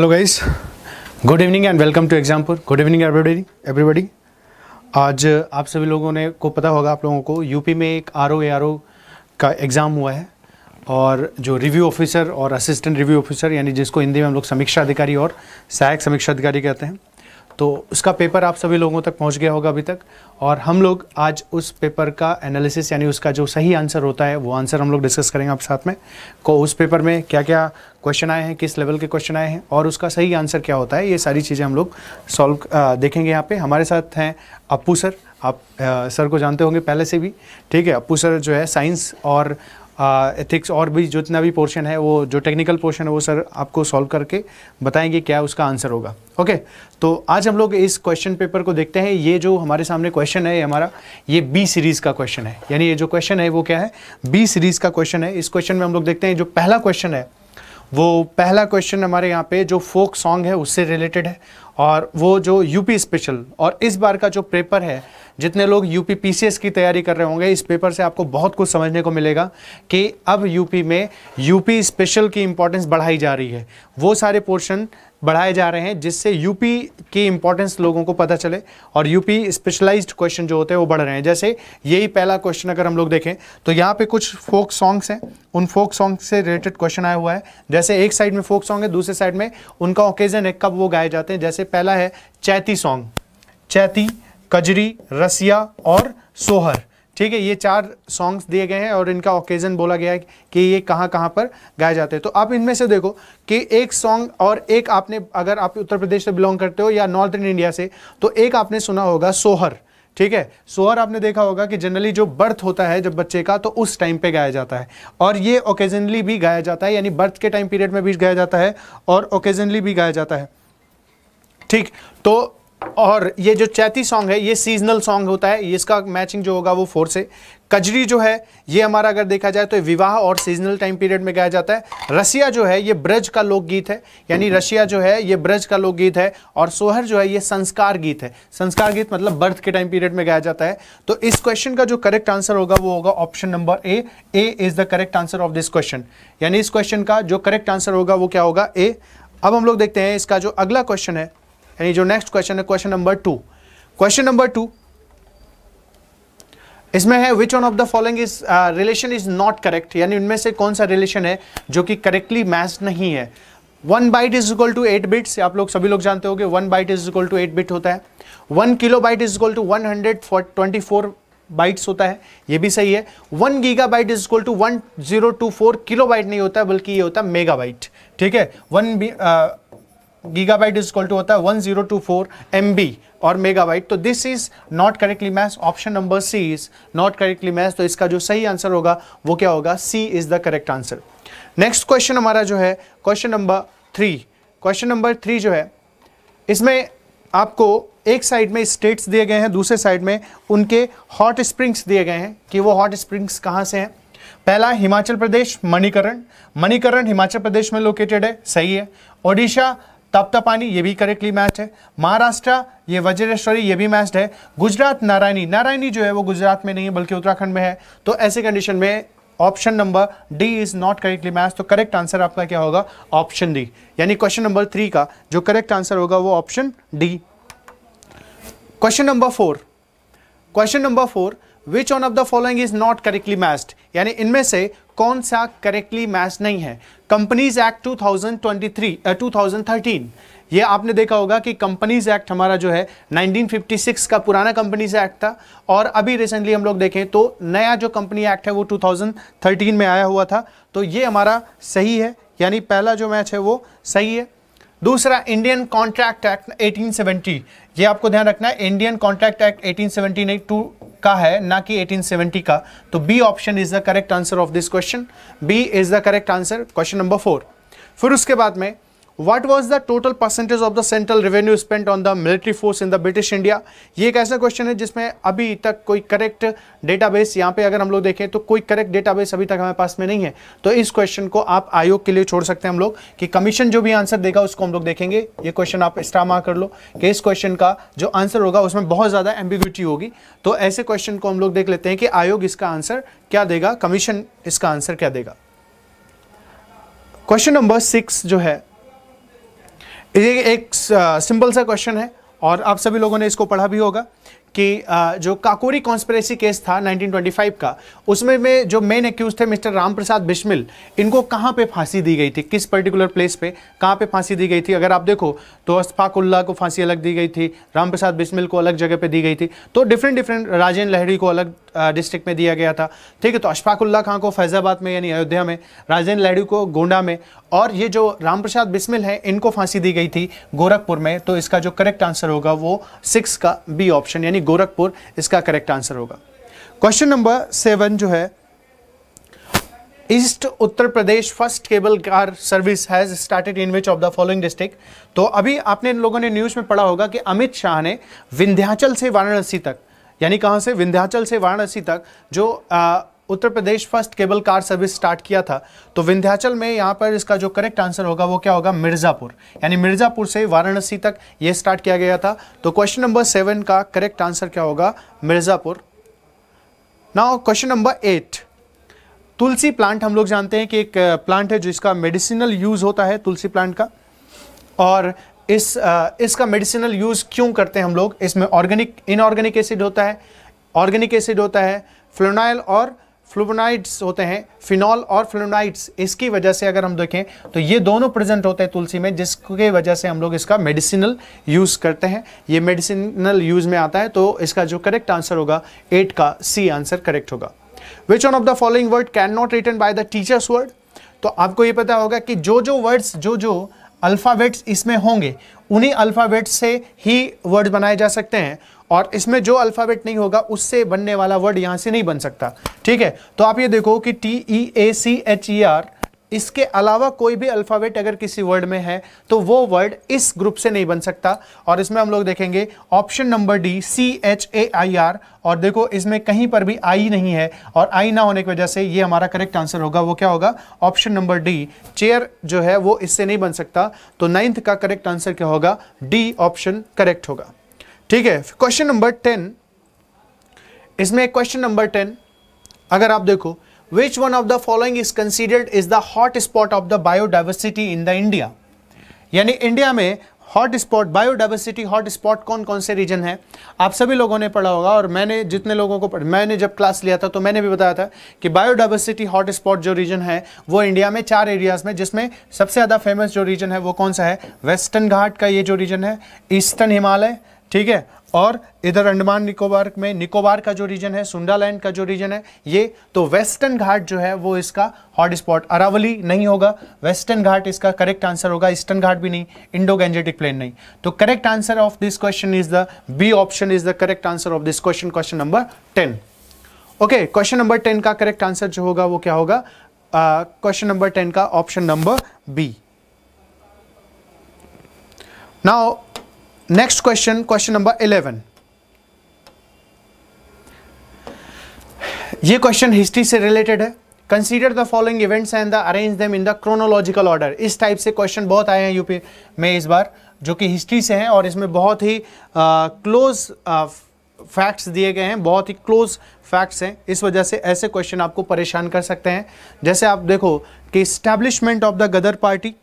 Hello guys good evening and welcome to Exampur good evening everybody everybody आज uh, आप सभी लोगों ने को पता होगा आप लोगों को यूपी में एक आर ओ का एग्ज़ाम हुआ है और जो रिव्यू ऑफिसर और असिस्टेंट रिव्यू ऑफिसर यानी जिसको हिंदी में हम लोग समीक्षा अधिकारी और सहायक समीक्षा अधिकारी कहते हैं तो उसका पेपर आप सभी लोगों तक पहुंच गया होगा अभी तक और हम लोग आज उस पेपर का एनालिसिस यानी उसका जो सही आंसर होता है वो आंसर हम लोग डिस्कस करेंगे आप साथ में को उस पेपर में क्या क्या क्वेश्चन आए हैं किस लेवल के क्वेश्चन आए हैं और उसका सही आंसर क्या होता है ये सारी चीज़ें हम लोग सॉल्व देखेंगे यहाँ पर हमारे साथ हैं अप्पू सर आप आ, सर को जानते होंगे पहले से भी ठीक है अप्पू सर जो है साइंस और एथिक्स और भी जितना भी पोर्शन है वो जो टेक्निकल पोर्शन है वो सर आपको सॉल्व करके बताएंगे क्या उसका आंसर होगा ओके तो आज हम लोग इस क्वेश्चन पेपर को देखते हैं ये जो हमारे सामने क्वेश्चन है ये हमारा ये बी सीरीज़ का क्वेश्चन है यानी ये जो क्वेश्चन है वो क्या है बी सीरीज़ का क्वेश्चन है इस क्वेश्चन में हम लोग देखते हैं जो पहला क्वेश्चन है वो पहला क्वेश्चन हमारे यहाँ पे जो फोक सॉन्ग है उससे रिलेटेड है और वो जो यूपी स्पेशल और इस बार का जो पेपर है जितने लोग यूपी पीसीएस की तैयारी कर रहे होंगे इस पेपर से आपको बहुत कुछ समझने को मिलेगा कि अब यूपी में यूपी स्पेशल की इम्पोर्टेंस बढ़ाई जा रही है वो सारे पोर्शन बढ़ाए जा रहे हैं जिससे यूपी की इम्पोर्टेंस लोगों को पता चले और यूपी स्पेशलाइज्ड क्वेश्चन जो होते हैं वो बढ़ रहे हैं जैसे यही पहला क्वेश्चन अगर हम लोग देखें तो यहाँ पे कुछ फोक सॉन्ग्स हैं उन फोक सॉन्ग से रिलेटेड क्वेश्चन आया हुआ है जैसे एक साइड में फोक सॉन्ग है दूसरे साइड में उनका ओकेजन है कब वो गाए जाते हैं जैसे पहला है चैती सॉन्ग चैती कजरी रसिया और सोहर ठीक है ये चार सॉन्ग्स दिए गए हैं और इनका ओकेज़न बोला गया है कि ये कहाँ कहाँ पर गाए जाते हैं तो आप इनमें से देखो कि एक सॉन्ग और एक आपने अगर आप उत्तर प्रदेश से बिलोंग करते हो या नॉर्थन इंडिया से तो एक आपने सुना होगा सोहर ठीक है सोहर आपने देखा होगा कि जनरली जो बर्थ होता है जब बच्चे का तो उस टाइम पे गाया जाता है और ये ओकेजनली भी गाया जाता है यानी बर्थ के टाइम पीरियड में भी गाया जाता है और ओकेजनली भी गाया जाता है ठीक तो और ये जो चैती सॉन्ग है ये सीजनल सॉन्ग होता है इसका मैचिंग जो होगा वो फोर से कजरी जो है ये हमारा अगर देखा जाए तो विवाह और सीजनल टाइम पीरियड में गाया जाता है रसिया जो है ये ब्रज का लोकगीत है यानी रशिया जो है ये ब्रज का लोकगीत है और सोहर जो है ये संस्कार गीत है संस्कार गीत मतलब बर्थ के टाइम पीरियड में गाया जाता है तो इस क्वेश्चन का जो करेक्ट आंसर होगा वो होगा option number A A is the correct answer of this question यानी इस क्वेश्चन का जो करेक्ट आंसर होगा वो क्या होगा ए अब हम लोग देखते हैं इसका जो अगला क्वेश्चन है यानी जो नेक्स्ट क्वेश्चन है question number two question number two इसमें है which one of the following is relation is not correct यानी उनमें से कौन सा रिलेशन है जो कि करेक्टली मैच नहीं है one byte is equal to eight bits आप लोग सभी लोग जानते हो गए one byte is equal to eight bit होता है one kilo byte is equal to one hundred twenty four bytes होता है ये भी सही है one giga byte is equal to one zero two four kilo byte नहीं होता बल्कि ये होता है मेगा बाइट ठीक है one gigabyte is equal to होता है one zero two four M B और मेगाबाइट तो this is not correctly match option number C is not correctly match तो इसका जो सही आंसर होगा वो क्या होगा C is the correct answer next question हमारा जो है question number three question number three जो है इसमें आपको एक साइड में स्टेट्स दिए गए हैं दूसरे साइड में उनके हॉट स्प्रिंग्स दिए गए हैं कि वो हॉट स्प्रिंग्स कहाँ से हैं पहला हिमाचल प्रदेश मणिकरण मणिकरण हिमाचल प्रदेश में लोकेटेड है सही है ओडिशा तप्तपानी ये भी करेक्टली मैच है महाराष्ट्र ये वज्रेश्वरी ये भी मैच है गुजरात नारायणी नारायणी जो है वो गुजरात में नहीं है बल्कि उत्तराखंड में है तो ऐसे कंडीशन में option number D is not correctly match तो करेक्ट आंसर आपका क्या होगा ऑप्शन डी यानी क्वेश्चन नंबर थ्री का जो करेक्ट आंसर होगा वो option D question number four question number four which one of the following is not correctly matched यानी इनमें से कौन सा करेक्टली मैच नहीं है कंपनीज एक्ट 2023 2013 ये आपने देखा होगा कि कंपनीज एक्ट हमारा जो है 1956 का पुराना कंपनीज एक्ट था और अभी रिसेंटली हम लोग देखें तो नया जो कंपनी एक्ट है वो 2013 में आया हुआ था तो ये हमारा सही है यानी पहला जो मैच है वो सही है दूसरा इंडियन कॉन्ट्रैक्ट एक्ट 1870 ये आपको ध्यान रखना है इंडियन कॉन्ट्रैक्ट एक्ट 1870 नहीं टू का है ना कि 1870 का तो B option is the correct answer of this question B is the correct answer question number four फिर उसके बाद में what was the total percentage of the central revenue spent on the military force in the British India ये एक ऐसा question है जिसमें अभी तक कोई करेक्ट डेटाबेस यहाँ पे अगर हम लोग देखें तो कोई करेक्ट डेटाबेस अभी तक हमारे पास में नहीं है तो इस क्वेश्चन को आप आयोग के लिए छोड़ सकते हैं हम लोग कि कमीशन जो भी आंसर देगा उसको हम लोग देखेंगे ये क्वेश्चन आप स्ट्रा कर लो कि इस क्वेश्चन का जो आंसर होगा उसमें बहुत ज़्यादा एम्बिग्यूटी होगी तो ऐसे क्वेश्चन को हम लोग देख लेते हैं कि आयोग इसका आंसर क्या देगा कमीशन इसका आंसर क्या देगा क्वेश्चन नंबर सिक्स जो है ये एक सिंपल सा क्वेश्चन है और आप सभी लोगों ने इसको पढ़ा भी होगा कि जो काकोरी कॉन्स्परेसी केस था 1925 का उसमें में जो मेन एक्यूज थे मिस्टर राम प्रसाद बिस्मिल इनको कहाँ पे फांसी दी गई थी किस पर्टिकुलर प्लेस पे कहाँ पे फांसी दी गई थी अगर आप देखो तो अस्तफाकुल्ला को फांसी अलग दी गई थी राम प्रसाद बिस्मिल को अलग जगह पे दी गई थी तो डिफरेंट डिफरेंट राजेंद्र लहरी को अलग डिस्ट्रिक्ट में दिया गया था ठीक है तो अशफाकुल्ला खां को फैज़ाबाद में यानी अयोध्या में राजेंद्र लहरी को गोंडा में और ये जो राम प्रसाद बिस्मिल है इनको फांसी दी गई थी गोरखपुर में तो इसका जो करेक्ट आंसर होगा वो सिक्स का बी ऑप्शन यानी गोरखपुर इसका करेक्ट आंसर होगा क्वेश्चन नंबर सेवन जो है east Uttar Pradesh first cable car service has started in which of the following district तो अभी आपने लोगों ने न्यूज़ में पढ़ा होगा कि अमित शाह ने विंध्याचल से वाराणसी तक यानी कहाँ से विंध्याचल से वाराणसी तक जो आ, Uttar Pradesh first cable car service start किया था तो विंध्याचल में यहाँ पर इसका जो करेक्ट आंसर होगा वो क्या होगा मिर्ज़ापुर यानी मिर्ज़ापुर से वाराणसी तक ये स्टार्ट किया गया था तो क्वेश्चन नंबर सेवन का करेक्ट आंसर क्या होगा Mirzapur now question number eight tulsi plant हम लोग जानते हैं कि एक प्लांट है जिसका मेडिसिनल यूज़ होता है तुलसी प्लांट का और इस इसका मेडिसिनल यूज़ क्यों करते हैं हम लोग इसमें ऑर्गेनिक इनऑर्गेनिक एसिड होता है ऑर्गेनिक एसिड होता है फ्लोनाइल और फ्लुबनाइड्स होते हैं फिनॉल और फ्लुबनाइड्स इसकी वजह से अगर हम देखें तो ये दोनों प्रेजेंट होते हैं तुलसी में जिसके वजह से हम लोग इसका मेडिसिनल यूज़ करते हैं ये मेडिसिनल यूज़ में आता है तो इसका जो करेक्ट आंसर होगा एट का सी आंसर करेक्ट होगा which one of the following word can not written by the teachers word तो आपको ये पता होगा कि जो जो वर्ड्स जो जो अल्फ़ाबेट्स इसमें होंगे उन्हीं अल्फ़ाबेट्स से ही वर्ड बनाए जा सकते हैं और इसमें जो अल्फ़ाबेट नहीं होगा उससे बनने वाला वर्ड यहाँ से नहीं बन सकता ठीक है तो आप ये देखो कि T E A C H E R इसके अलावा कोई भी अल्फ़ाबेट अगर किसी वर्ड में है तो वो वर्ड इस ग्रुप से नहीं बन सकता और इसमें हम लोग देखेंगे option number D C H A I R और देखो इसमें कहीं पर भी आई नहीं है और आई ना होने की वजह से ये हमारा करेक्ट आंसर होगा वो क्या होगा ऑप्शन नंबर डी चेयर जो है वो इससे नहीं बन सकता तो नाइन्थ का करेक्ट आंसर क्या होगा डी ऑप्शन करेक्ट होगा ठीक है क्वेश्चन नंबर टेन इसमें क्वेश्चन नंबर टेन अगर आप देखो which one of the following is considered is the hot spot of the biodiversity in the India यानी इंडिया में hot spot biodiversity hot spot कौन कौन से रीजन है आप सभी लोगों ने पढ़ा होगा और मैंने जितने लोगों को मैंने जब क्लास लिया था तो मैंने भी बताया था कि बायोडाइवर्सिटी हॉट स्पॉट जो रीजन है वो इंडिया में चार एरियाज में जिसमें सबसे ज़्यादा फेमस जो रीजन है वो कौन सा है वेस्टर्न घाट का ये जो रीजन है ईस्टर्न हिमालय ठीक है और इधर अंडमान निकोबार में निकोबार का जो रीजन है सुंडालैंड का जो रीजन है ये तो वेस्टर्न घाट जो है वो इसका हॉट स्पॉट अरावली नहीं होगा वेस्टर्न घाट इसका करेक्ट आंसर होगा ईस्टर्न घाट भी नहीं इंडो गैंजेटिक प्लेन नहीं तो correct answer of this question is the B option is the correct answer of this question question number ten okay question number ten का correct answer जो होगा वो क्या होगा क्वेश्चन नंबर टेन का option number B now next question question number eleven ये question history से related है consider the following events and the arrange them in the chronological order इस टाइप से क्वेश्चन बहुत आए हैं यूपी में इस बार जो कि हिस्ट्री से हैं और इसमें बहुत ही क्लोज फैक्ट्स दिए गए हैं बहुत ही क्लोज फैक्ट्स हैं इस वजह से ऐसे क्वेश्चन आपको परेशान कर सकते हैं जैसे आप देखो कि establishment of the Ghadar party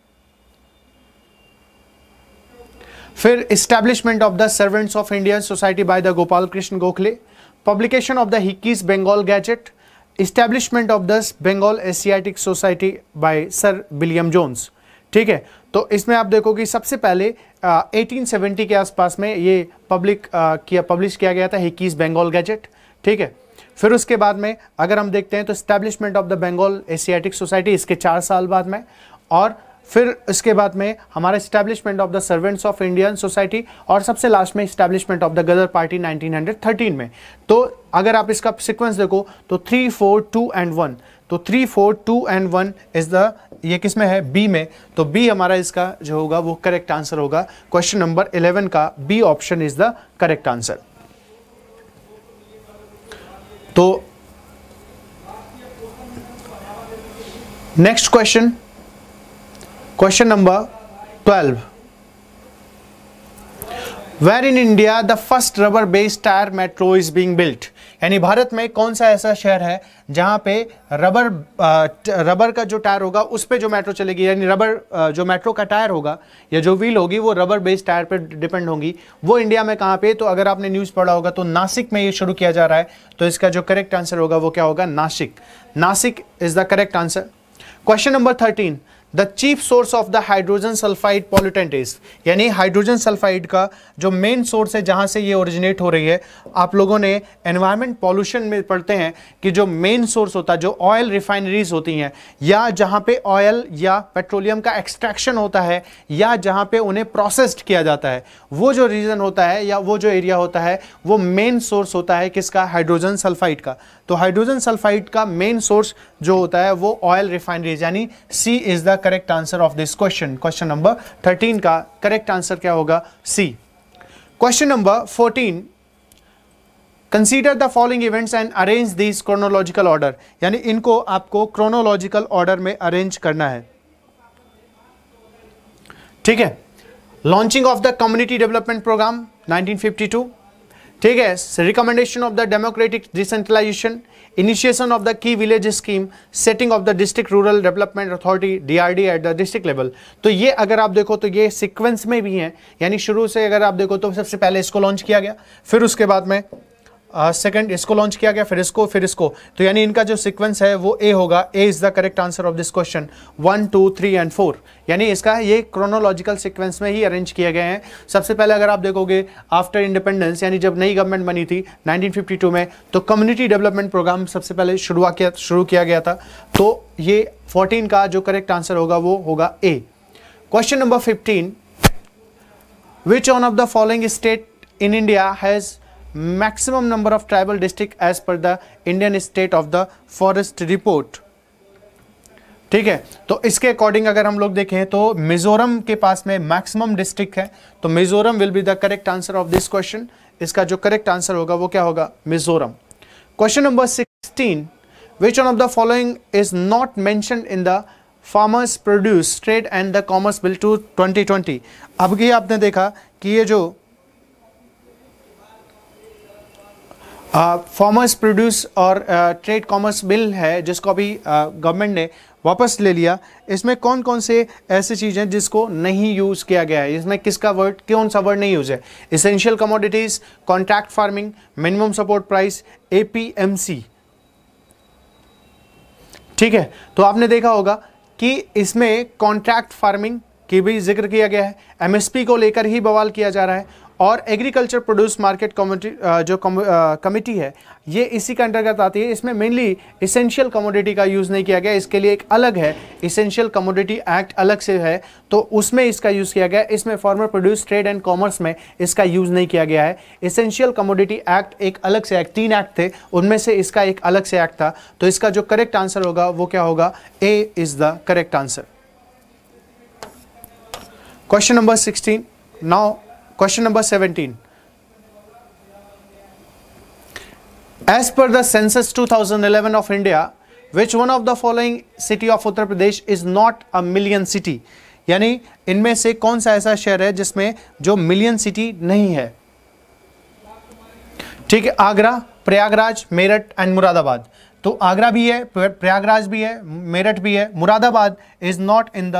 फिर establishment of the servants of Indian society by the Gopal Krishna Gokhale publication of the Hicky's Bengal gazette establishment of the Bengal Asiatic society by sir William Jones ठीक है तो इसमें आप देखोगे सबसे पहले आ, 1870 के आसपास में ये पब्लिक किया पब्लिश किया गया था हिक्कीज बंगाल गैजेट ठीक है फिर उसके बाद में अगर हम देखते हैं तो establishment of the Bengal Asiatic society इसके चार साल बाद में और फिर इसके बाद में हमारा establishment of the servants of Indian society और सबसे लास्ट में establishment of the Ghadar party 1913 में तो अगर आप इसका सिक्वेंस देखो तो three four two and one तो three four two and one is the ये किस में है बी में तो बी हमारा इसका जो होगा वो करेक्ट आंसर होगा क्वेश्चन नंबर इलेवन का B option is the correct answer तो next question question number twelve where in India the first rubber based tyre metro is being built यानी भारत में कौन सा ऐसा शहर है जहां पे रबर रबर का जो टायर होगा उस पर जो मेट्रो चलेगी यानी रबर जो मेट्रो का टायर होगा या जो व्हील होगी वो रबर बेस्ड टायर पे डिपेंड होगी वो इंडिया में कहाँ पे तो अगर आपने न्यूज़ पढ़ा होगा तो नासिक में ये शुरू किया जा रहा है तो इसका जो करेक्ट आंसर होगा वो क्या होगा Nashik Nashik is the correct answer question number thirteen the chief source of the hydrogen sulphide pollutant is यानी हाइड्रोजन सल्फाइड का जो मेन सोर्स है जहाँ से ये ओरिजिनेट हो रही है आप लोगों ने एनवायरमेंट पॉल्यूशन में पढ़ते हैं कि जो मेन सोर्स होता है जो ऑयल रिफाइनरीज होती हैं या जहाँ पे ऑयल या पेट्रोलियम का एक्सट्रैक्शन होता है या जहाँ पे उन्हें प्रोसेस्ड किया जाता है वो जो रीजन होता है या वो जो एरिया होता है वो मेन सोर्स होता है किसका हाइड्रोजन सल्फाइड का तो हाइड्रोजन सल्फाइड का मेन सोर्स जो होता है वो ऑयल रिफाइनरीज यानी C is the correct answer of this question question number thirteen का करेक्ट आंसर क्या होगा C question number fourteen consider the following events and arrange this chronological order यानी इनको आपको क्रोनोलॉजिकल ऑर्डर में अरेंज करना है ठीक है launching of the community development programme 1952 ठीक है recommendation of the democratic decentralisation initiation of the key village scheme setting of the district rural development authority DRD at the district level तो ये अगर आप देखो तो ये सीक्वेंस में भी हैं यानी शुरू से अगर आप देखो तो सबसे पहले इसको लॉन्च किया गया फिर उसके बाद में सेकंड इसको लॉन्च किया गया फिर इसको फिर इसको तो यानी इनका जो सीक्वेंस है वो ए होगा A is the correct answer of this question one two three and four यानी इसका ये क्रोनोलॉजिकल सीक्वेंस में ही अरेंज किए गए हैं सबसे पहले अगर आप देखोगे आफ्टर इंडिपेंडेंस यानी जब नई गवर्नमेंट बनी थी 1952 में तो कम्युनिटी डेवलपमेंट प्रोग्राम सबसे पहले शुरुआत किया शुरू किया गया था तो ये 14 का जो करेक्ट आंसर होगा वो होगा A question number 15 which on of the following state in India has maximum number of tribal district as per the Indian state of the forest report ठीक है तो इसके अकॉर्डिंग अगर हम लोग देखें तो मिजोरम के पास में मैक्सिमम डिस्ट्रिक्ट है तो Mizoram will be the correct answer of this question इसका जो करेक्ट आंसर होगा वो क्या होगा Mizoram question number sixteen which one of the following is not mention in the farmers produce trade and the commerce bill two twenty twenty अब ये आपने देखा कि ये जो फॉर्मर्स प्रोड्यूस और ट्रेड कॉमर्स बिल है जिसको अभी गवर्नमेंट ने वापस ले लिया इसमें कौन कौन से ऐसे चीज़ें हैं जिसको नहीं यूज़ किया गया है इसमें किसका वर्ड कौन सा वर्ड नहीं यूज़ है essential commodities contract farming minimum support price A ठीक है तो आपने देखा होगा कि इसमें कॉन्ट्रैक्ट फार्मिंग की भी जिक्र किया गया है एमएसपी को लेकर ही बवाल किया जा रहा है और एग्रीकल्चर प्रोड्यूस मार्केट कमिटी जो कम, आ, uh, है ये इसी के अंतर्गत आती है इसमें मेनली इसेंशियल कमोडिटी का यूज़ नहीं किया गया इसके लिए एक अलग है इसेंशियल कमोडिटी एक्ट अलग से है तो उसमें इसका यूज़ किया गया इसमें farmer produce trade and commerce में इसका यूज़ नहीं किया गया है इसेंशियल कमोडिटी एक्ट एक अलग से एक्ट तीन एक्ट थे उनमें से इसका एक अलग से एक्ट था तो इसका जो करेक्ट आंसर होगा वो क्या होगा A is the correct answer question number sixteen now question number seventeen as per census two thousand eleven of India which one of the following city of Uttar Pradesh is not a million city यानी इनमें से कौन सा ऐसा शहर है जिसमें जो मिलियन सिटी नहीं है ठीक है आगरा प्रयागराज मेरठ एंड मुरादाबाद तो आगरा भी है प्रयागराज भी है मेरठ भी है Moradabad is not in the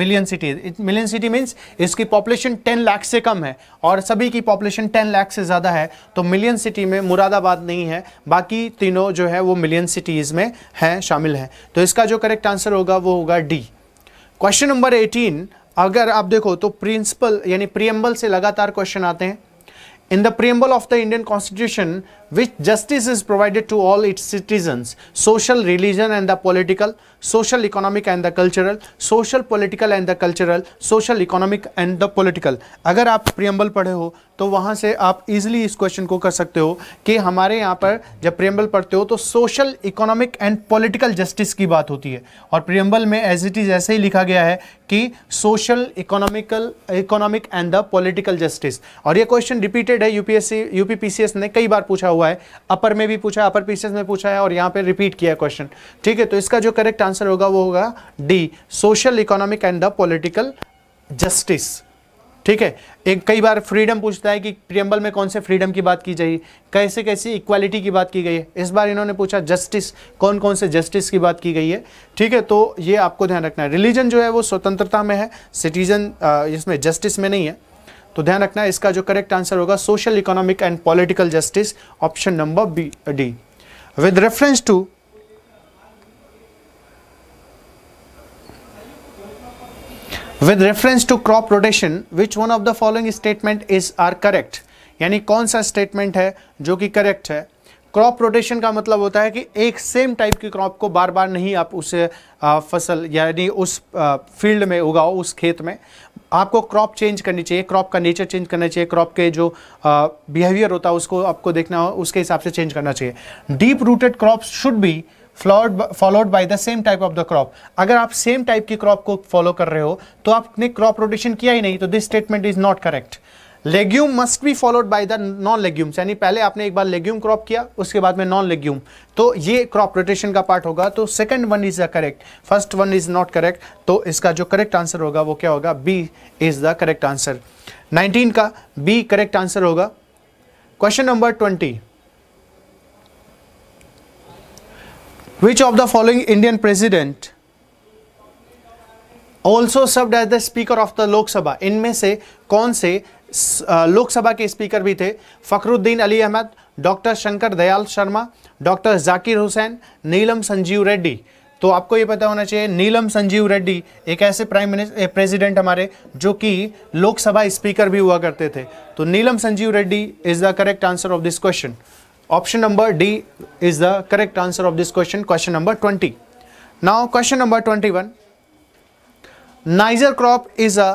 million cities million city means इसकी पॉपुलेशन 10 लाख से कम है और सभी की पॉपुलेशन 10 लाख से ज़्यादा है तो मिलियन सिटी में मुरादाबाद नहीं है बाकी तीनों जो है वो मिलियन सिटीज़ में हैं शामिल हैं तो इसका जो करेक्ट आंसर होगा वो होगा डी क्वेश्चन नंबर एटीन अगर आप देखो तो प्रिंसिपल यानी प्रियम्बल से लगातार क्वेश्चन आते हैं In the preamble of the Indian constitution, which justice is provided to all its citizens, social, religion and the political, social economic and the cultural social political and the cultural social economic and the political अगर आप preamble पढ़े हो तो वहाँ से आप easily इस question को कर सकते हो कि हमारे यहाँ पर जब प्रियम्बल पढ़ते हो तो social economic and political justice की बात होती है और प्रियम्बल में एज इट इज़ ऐसे ही लिखा गया है कि social economical economic and the political justice और ये क्वेश्चन रिपीटेड है यूपीएससी यूपीपीसीएस ने कई बार पूछा हुआ है अपर में भी पूछा अपर पीसीएस में पूछा है और यहाँ पर रिपीट किया क्वेश्चन ठीक है तो इसका जो करेक्ट आंसर होगा वो होगा D social economic and the political justice ठीक है एक कई बार फ्रीडम पूछता है कि प्रियम्बल में कौन से फ्रीडम की बात की जाए कैसे कैसे इक्वालिटी की बात की गई है इस बार इन्होंने पूछा जस्टिस कौन कौन से जस्टिस की बात की गई है ठीक है तो ये आपको ध्यान रखना है रिलीजन जो है वो स्वतंत्रता में है सिटीजन इसमें जस्टिस में नहीं है तो ध्यान रखना है इसका जो करेक्ट आंसर होगा social economic and political justice option number B D with reference to with reference to crop rotation which one of the following statement is are correct यानी कौन सा स्टेटमेंट है जो कि करेक्ट है क्रॉप रोटेशन का मतलब होता है कि एक सेम टाइप की क्रॉप को बार बार नहीं आप उस फसल यानी उस फील्ड में उगाओ उस खेत में आपको क्रॉप चेंज करनी चाहिए क्रॉप का नेचर चेंज करना चाहिए क्रॉप के जो बिहेवियर होता है उसको आपको देखना हो उसके हिसाब से चेंज करना चाहिए deep rooted crop should be flowed followed by the same type of the crop अगर आप सेम टाइप की क्रॉप को फॉलो कर रहे हो तो आपने क्रॉप रोटेशन किया ही नहीं तो this statement is not correct legume must be followed by the non legumes यानी पहले आपने एक बार लेग्यूम क्रॉप किया उसके बाद में नॉन लेग्यूम तो ये क्रॉप रोटेशन का पार्ट होगा तो second one is the correct first one is not correct तो इसका जो करेक्ट आंसर होगा वो क्या होगा B is the correct answer 19 का बी करेक्ट आंसर होगा question number 20 Which of the following Indian president also served as the speaker of the Lok Sabha इनमें से कौन से लोकसभा के स्पीकर भी थे फखरुद्दीन अली अहमद डॉक्टर शंकर दयाल शर्मा डॉक्टर जाकिर हुसैन नीलम संजीव रेड्डी तो आपको ये पता होना चाहिए नीलम संजीव रेड्डी एक ऐसे प्राइम मिनिस्टर प्रेसिडेंट हमारे जो कि लोकसभा स्पीकर भी हुआ करते थे तो Neelam Sanjiva Reddy is the correct answer of this question option number D is the correct answer of this question question number twenty now question number twenty one niger crop is a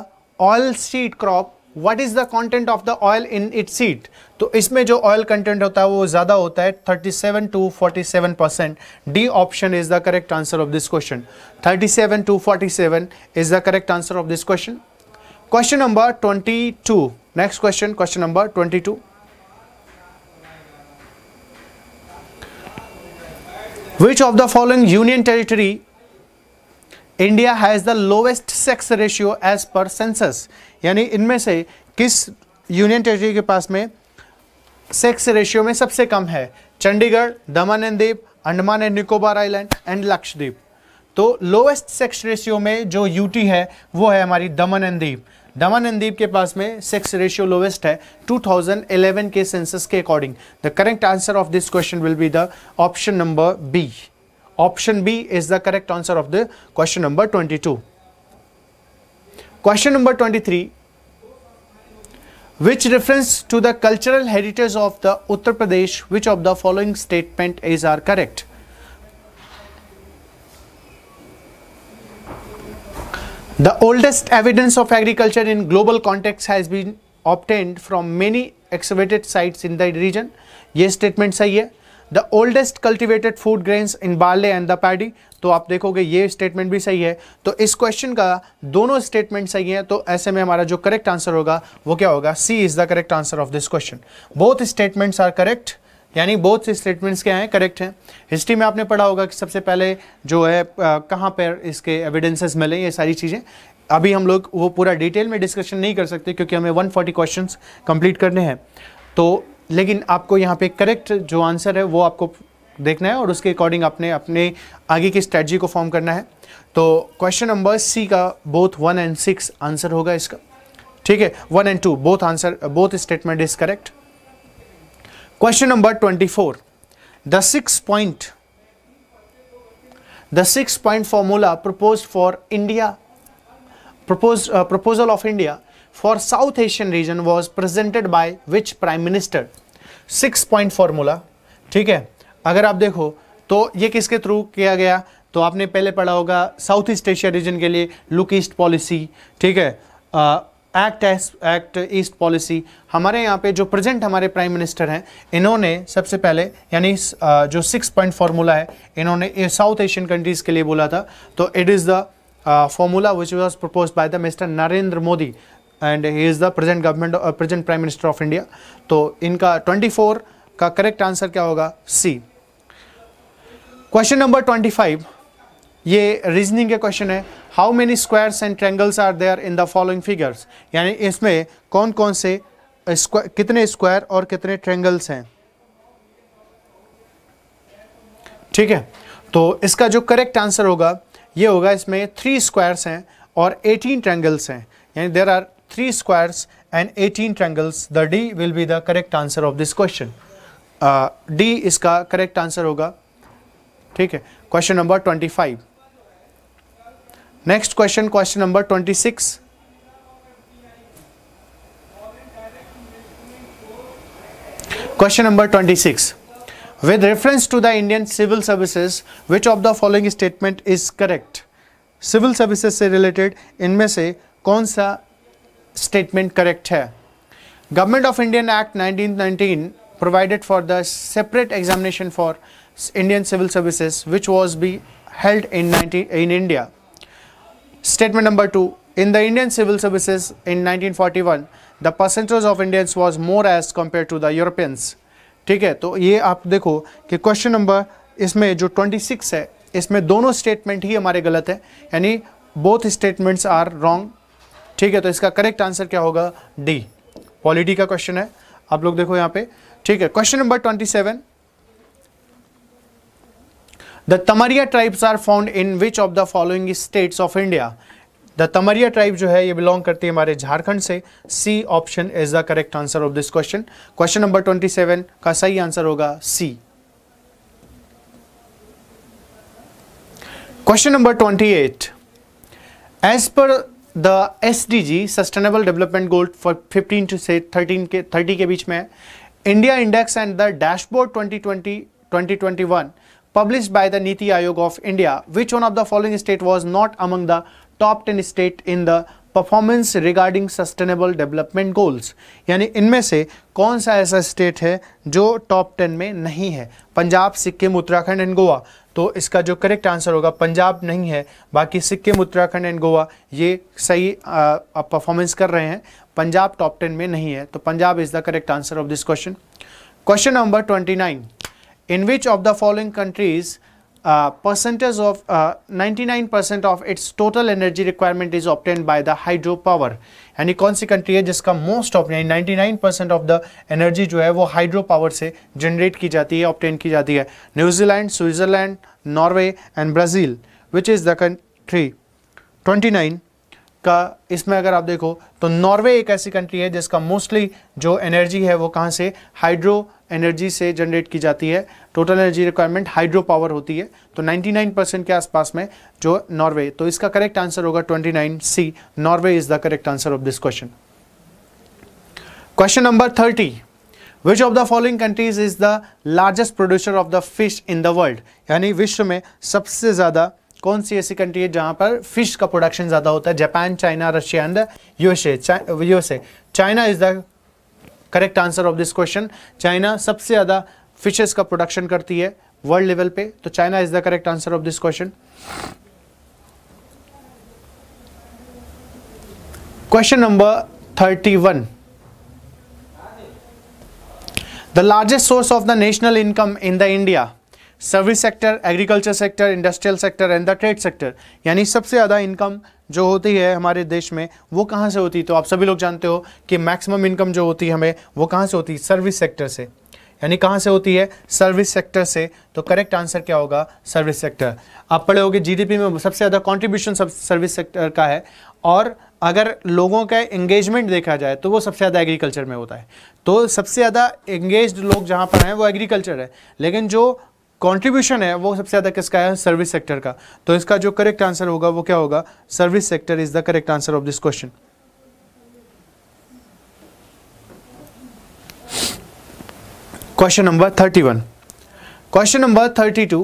oil seed crop what is the content of the oil in it seed तो इसमें जो oil content होता है वो ज्यादा होता है thirty seven to forty seven percent D option is the correct answer of this question thirty seven to forty seven is the correct answer of this question question number twenty two next question question number twenty two which of the following union territory India has the lowest sex ratio as per census यानी इनमें से किस union territory के पास में sex ratio में सबसे कम है Chandigarh Daman and Diu Andaman and Nicobar island and Lakshadweep तो लोवेस्ट सेक्स रेशियो में जो यूटी है वो है हमारी दमन एंड दीप दमन एंड दीप के पास में सेक्स रेशियो लोवेस्ट है 2011 के सेंसस के according the correct answer of this question will be the option number B option B is the correct answer of the question number 22 question number 23 which reference to the cultural heritage of the uttar pradesh which of the following statement is are correct The oldest evidence of agriculture in global context has been obtained from many excavated sites in the region. ये statement सही है the oldest cultivated food grains in barley and the paddy तो आप देखोगे ये statement भी सही है तो इस क्वेश्चन का दोनों स्टेटमेंट सही है तो ऐसे में हमारा जो करेक्ट आंसर होगा वो क्या होगा C is the correct answer of this question both statements are correct यानी बहुत से स्टेटमेंट्स क्या हैं करेक्ट हैं हिस्ट्री में आपने पढ़ा होगा कि सबसे पहले जो है कहाँ पर इसके एविडेंसेस मिले ये सारी चीज़ें अभी हम लोग वो पूरा डिटेल में डिस्कशन नहीं कर सकते क्योंकि हमें 140 क्वेश्चन कम्प्लीट करने हैं तो लेकिन आपको यहाँ पे करेक्ट जो आंसर है वो आपको देखना है और उसके अकॉर्डिंग आपने अपने आगे की स्ट्रेटजी को फॉर्म करना है तो क्वेश्चन नंबर सी का both one and six answer होगा इसका ठीक है one and two both answer both statement is correct question number twenty four the six point the six point formula propose for India propose proposal of India for south Asian region was presented by which prime minister six point formula ठीक है अगर आप देखो तो ये किसके through किया गया तो आपने पहले पढ़ा होगा साउथ ईस्ट एशिया रीजन के लिए लुक ईस्ट पॉलिसी ठीक है uh, act act east policy हमारे यहाँ पे जो प्रेजेंट हमारे प्राइम मिनिस्टर हैं इन्होंने सबसे पहले यानी जो सिक्स पॉइंट फार्मूला है इन्होंने साउथ एशियन कंट्रीज़ के लिए बोला था तो it is the formula which was propose by the mister Narendra Modi and he is the present government present prime minister of India तो इनका ट्वेंटी फोर का करेक्ट आंसर क्या होगा C question number twenty five ये रीजनिंग के question है how many squares and triangles are there in the following figures यानी इसमें कौन कौन से कितने स्क्वायर और कितने ट्रेंगल्स हैं ठीक है तो इसका जो करेक्ट आंसर होगा ये होगा इसमें थ्री स्क्वायर्स हैं और एटीन ट्रेंगल्स हैं यानी there are three squares and eighteen triangles the D will be the correct answer of this question D इसका करेक्ट आंसर होगा ठीक है question number twenty five Next question, question number 26. Question number 26. With reference to the Indian Civil Services, which of the following statement is correct? Civil Services related, in me se, kaun statement correct hai? Government of Indian Act 1919 provided for the separate examination for Indian Civil Services, which was be held in, 19, in India. Statement number 2. In the Indian civil services in 1941, the percentage of Indians was more as compared to the Europeans. ठीक है तो ये आप देखो कि question number इसमें जो 26 है इसमें दोनों स्टेटमेंट ही हमारे गलत है यानी बोथ स्टेटमेंट्स आर रॉन्ग ठीक है तो इसका करेक्ट आंसर क्या होगा डी पॉलिटी का क्वेश्चन है आप लोग देखो यहाँ पे ठीक है question number 27 The Tamaria tribes are found in which of the following states of India? The Tamaria tribe जो है ये बिलोंग करती है हमारे झारखंड से C option is the correct answer of this question question number twenty seven का सही answer होगा C question number twenty eight as per the S D G sustainable development goal for fifteen to से thirteen के thirty के बीच में India index and the dashboard twenty twenty twenty twenty one published by the Niti Ayog of India. Which one of the following state was not among the top 10 state in the performance regarding sustainable development goals यानी इनमें से कौन सा ऐसा state है जो top ten में नहीं है पंजाब सिक्किम उत्तराखंड एंड गोवा तो इसका जो करेक्ट आंसर होगा पंजाब नहीं है बाकी सिक्किम उत्तराखंड एंड गोवा ये सही आप परफॉर्मेंस कर रहे हैं पंजाब टॉप टेन में नहीं है तो Punjab is the correct answer of this question question number twenty nine In which of the following countries uh, percentage of 99% uh, of its total energy requirement is obtained by the hydropower and कौन सी country है जिसका most 99% of the energy जो है वो hydropower power generate ki की जाती है obtain की जाती है New Zealand Switzerland Norway and Brazil which is? The country 29 का इसमें अगर आप देखो तो नॉर्वे एक ऐसी कंट्री है जिसका मोस्टली जो एनर्जी है वो कहाँ से हाइड्रो एनर्जी से जनरेट की जाती है total energy requirement hydro power होती है तो 99 परसेंट के आसपास में जो नॉर्वे तो इसका करेक्ट आंसर होगा 29 C Norway is the correct answer of this question question number 30 which of the following countries is the largest producer of the fish in the world यानी विश्व में सबसे ज़्यादा कौन सी ऐसी कंट्री है जहां पर फिश का प्रोडक्शन ज़्यादा होता है Japan China Russia and USA USA China is the correct answer of this question China सबसे ज़्यादा फिशेस का प्रोडक्शन करती है वर्ल्ड लेवल पे तो China is the correct answer of this question question number thirty one the largest source of the national income in the India service sector agriculture sector industrial sector and the trade sector यानी सबसे ज़्यादा income जो होती है हमारे देश में वो कहाँ से होती है तो आप सभी लोग जानते हो कि मैक्सिमम इनकम जो होती है हमें वो कहाँ से होती है सर्विस सेक्टर से यानी कहाँ से होती है सर्विस सेक्टर से तो करेक्ट आंसर क्या होगा सर्विस सेक्टर आप पढ़े होगे जीडीपी में सबसे ज़्यादा कॉन्ट्रीब्यूशन सब सर्विस सेक्टर का है और अगर लोगों का एंगेजमेंट देखा जाए तो वो सबसे ज़्यादा एग्रीकल्चर में होता है तो सबसे ज़्यादा एंगेज लोग जहाँ पर हैं वो एग्रीकल्चर है लेकिन जो कंट्रीब्यूशन है वो सबसे ज्यादा किसका है सर्विस सेक्टर का तो इसका जो करेक्ट आंसर होगा वो क्या होगा service sector is the correct answer of this question question number thirty one question number thirty two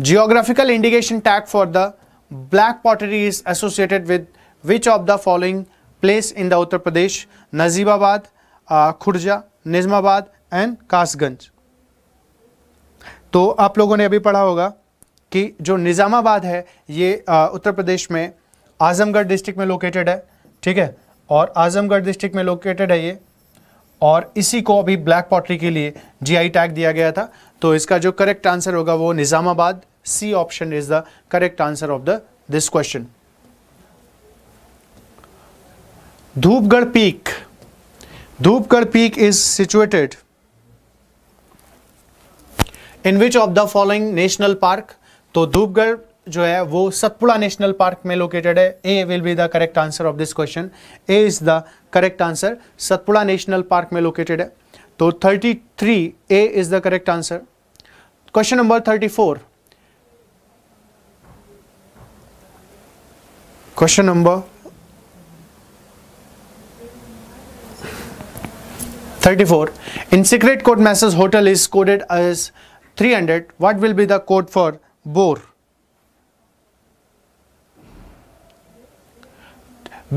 geographical indication tag for the black pottery is associated with which of the following place in the Uttar Pradesh Najibabad Khurja Nizamabad and Kasganj तो आप लोगों ने अभी पढ़ा होगा कि जो निज़ामाबाद है ये आ, उत्तर प्रदेश में आज़मगढ़ डिस्ट्रिक्ट में लोकेटेड है ठीक है और आज़मगढ़ डिस्ट्रिक्ट में लोकेटेड है ये और इसी को अभी ब्लैक पॉटरी के लिए जीआई टैग दिया गया था तो इसका जो करेक्ट आंसर होगा वो Nizamabad C option is the correct answer of the this question Dhupgarh peak Dhupgarh peak is situated in which of the following national park तो धूपगढ़ जो है वो सतपुड़ा नेशनल पार्क में लोकेटेड है A will be the correct answer of this question A is the correct answer Satpura national park में located है तो 33 A is the correct answer question number 34 question number 34 in secret code message hotel is coded as 300, what will be the code for bore?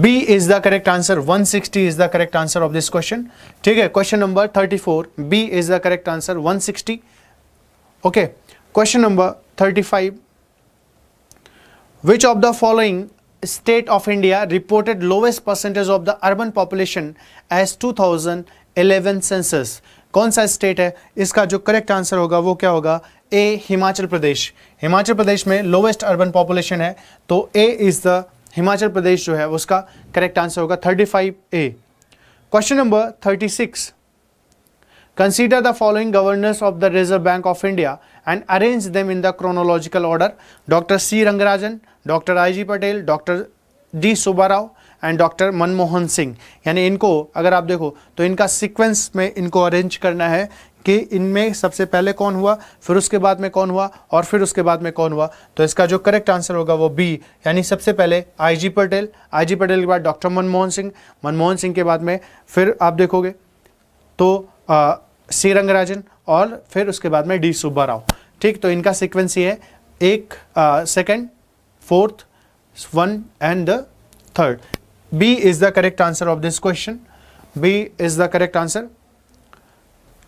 B is the correct answer, 160 is the correct answer of this question. Okay, question number 34, B is the correct answer, 160. Okay, question number 35, which of the following state of India reported lowest percentage of the urban population as 2011 census? कौन सा state है इसका जो correct answer होगा वो क्या होगा ए हिमाचल प्रदेश हिमाचल प्रदेश में लोवेस्ट अर्बन पॉपुलेशन है तो A is the Himachal Pradesh जो है उसका करेक्ट आंसर होगा thirty five A question number thirty six consider the following governors of the Reserve Bank of India and arrange them in the chronological order doctor C Rangarajan doctor I G Patel doctor D Subbarao and doctor Manmohan Singh यानी इनको अगर आप देखो तो इनका sequence में इनको arrange करना है कि इनमें सबसे पहले कौन हुआ फिर उसके बाद में कौन हुआ और फिर उसके बाद में कौन हुआ तो इसका जो करेक्ट आंसर होगा वो बी यानी सबसे पहले आईजी पटेल आईजी पटेल के बाद डॉक्टर मनमोहन सिंह मनमोहन सिंह के बाद में फिर आप देखोगे तो सी रंगराजन और फिर उसके बाद में डी सुब्बा राव ठीक तो इनका सिक्वेंस ये है एक second fourth one and the third B is the correct answer of this question. B is the correct answer.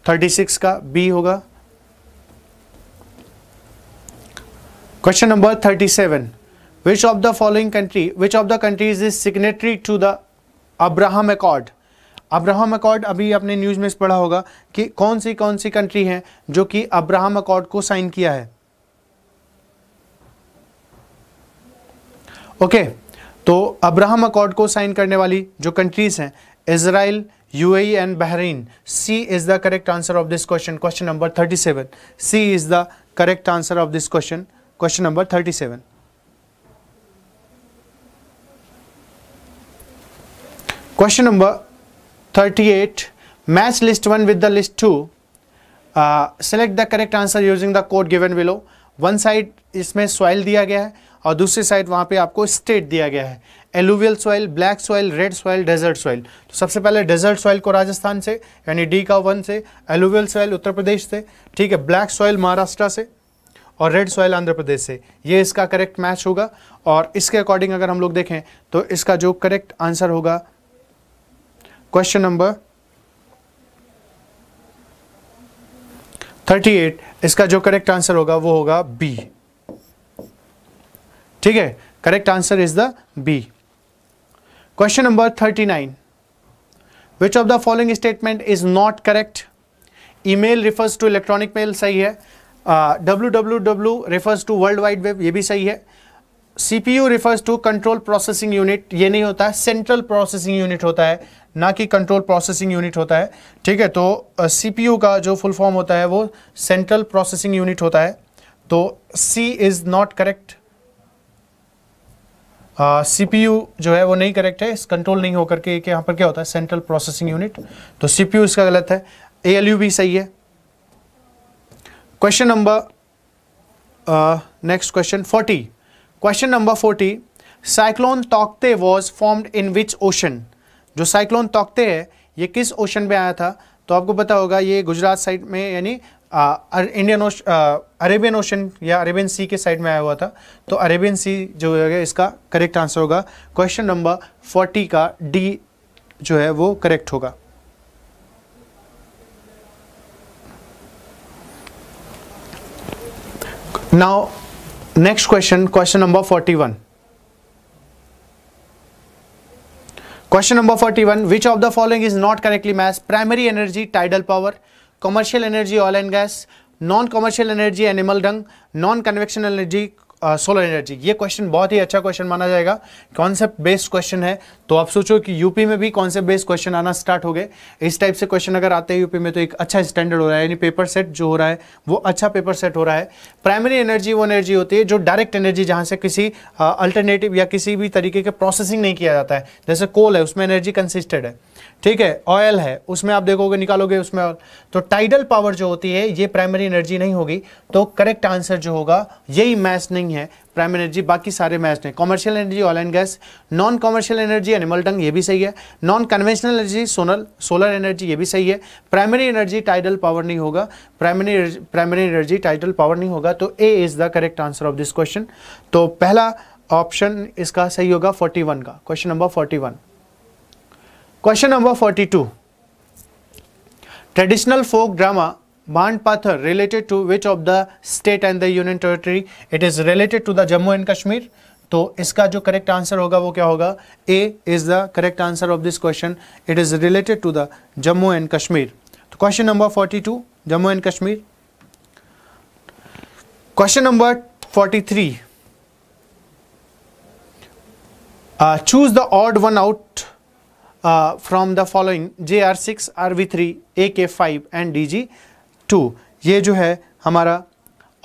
36 का B होगा Question number 37. Which of the following country, which of the countries is signatory to the Abraham Accord? Abraham accord अभी आपने news में पढ़ा होगा कि कौन सी कौन सी कंट्री हैं जो कि अब्राहम अकॉर्ड को साइन किया है ओके okay, तो अब्राहम अकॉर्ड को साइन करने वाली जो कंट्रीज हैं Israel U and Bahrain C is the correct answer of this question question number thirty seven C is the correct answer of this question question number thirty seven question number thirty eight match list one with the list two select the correct answer using the code given below one side इसमें soil दिया गया है और दूसरी side वहाँ पे आपको state दिया गया है alluvial soil black soil red soil desert soil तो सबसे पहले डेजर्ट सॉइल को राजस्थान से यानी डी का वन से एलुवियल सॉइल उत्तर प्रदेश से ठीक है ब्लैक सॉइल महाराष्ट्र से और रेड सॉइल आंध्र प्रदेश से ये इसका करेक्ट मैच होगा और इसके अकॉर्डिंग अगर हम लोग देखें तो इसका जो करेक्ट आंसर होगा क्वेश्चन नंबर थर्टी एट इसका जो करेक्ट आंसर होगा वो होगा बी ठीक है correct answer is the B question number thirty nine which of the following statement is not correct email refers to electronic mail सही है W W W refers to world wide web ये भी सही है CPU refers to control processing unit ये नहीं होता है सेंट्रल प्रोसेसिंग यूनिट होता है ना कि कंट्रोल प्रोसेसिंग यूनिट होता है ठीक है तो uh, का जो फुल फॉर्म होता है वो सेंट्रल प्रोसेसिंग यूनिट होता है तो C is not correct CPU जो है वो नहीं करेक्ट है इस कंट्रोल नहीं होकर के यहाँ पर क्या होता है सेंट्रल प्रोसेसिंग यूनिट तो सी इसका गलत है यू भी सही है question number next question forty question number forty cyclone Tauktae was formed in which ocean जो साइक्लोन तोकते है ये किस ओशन में आया था तो आपको पता होगा ये गुजरात साइड में यानी इंडियन ओश अरेबियन ओशन या अरेबियन सी के साइड में आया हुआ था तो अरेबियन सी जो है इसका करेक्ट आंसर होगा क्वेश्चन नंबर फोर्टी का डी जो है वो करेक्ट होगा now next question question number forty one Question number 41. Which of the following is not correctly matched? Primary energy, tidal power, commercial energy, oil and gas, non-commercial energy, animal dung, non-convection energy, solar energy ये question बहुत ही अच्छा question माना जाएगा concept based question है तो आप सोचो कि यूपी में भी कॉन्सेप्ट बेस्ड क्वेश्चन आना स्टार्ट हो गए इस टाइप से क्वेश्चन अगर आते हैं यूपी में तो एक अच्छा स्टैंडर्ड हो रहा है यानी पेपर सेट जो हो रहा है वो अच्छा पेपर सेट हो रहा है प्राइमरी एनर्जी वो एनर्जी होती है जो डायरेक्ट एनर्जी जहाँ से किसी अल्टरनेटिव या किसी भी तरीके के प्रोसेसिंग नहीं किया जाता है जैसे कोल है उसमें एनर्जी कंसिस्टेड है ठीक है ऑयल है उसमें आप देखोगे निकालोगे उसमें ऑयल तो टाइडल पावर जो होती है ये प्राइमरी एनर्जी नहीं होगी तो करेक्ट आंसर जो होगा यही मैच नहीं है प्राइमरी एनर्जी बाकी सारे मैच नहीं commercial energy oil and gas non commercial energy animal dung ये भी सही है non conventional energy solar solar energy ये भी सही है प्राइमरी एनर्जी टाइडल पावर नहीं होगा primary primary energy tidal power नहीं होगा तो A is the correct answer of this question तो पहला ऑप्शन इसका सही होगा फोर्टी का question number forty question number forty two traditional folk drama Bhand Pather related to which of the state and the union territory it is related to the Jammu and Kashmir तो इसका जो correct answer होगा वो क्या होगा A is the correct answer of this question it is related to the Jammu and Kashmir तो question number forty two Jammu and Kashmir question number forty three choose the odd one out uh, from the following JR6, RV3, AK5 and DG2. ये जो है हमारा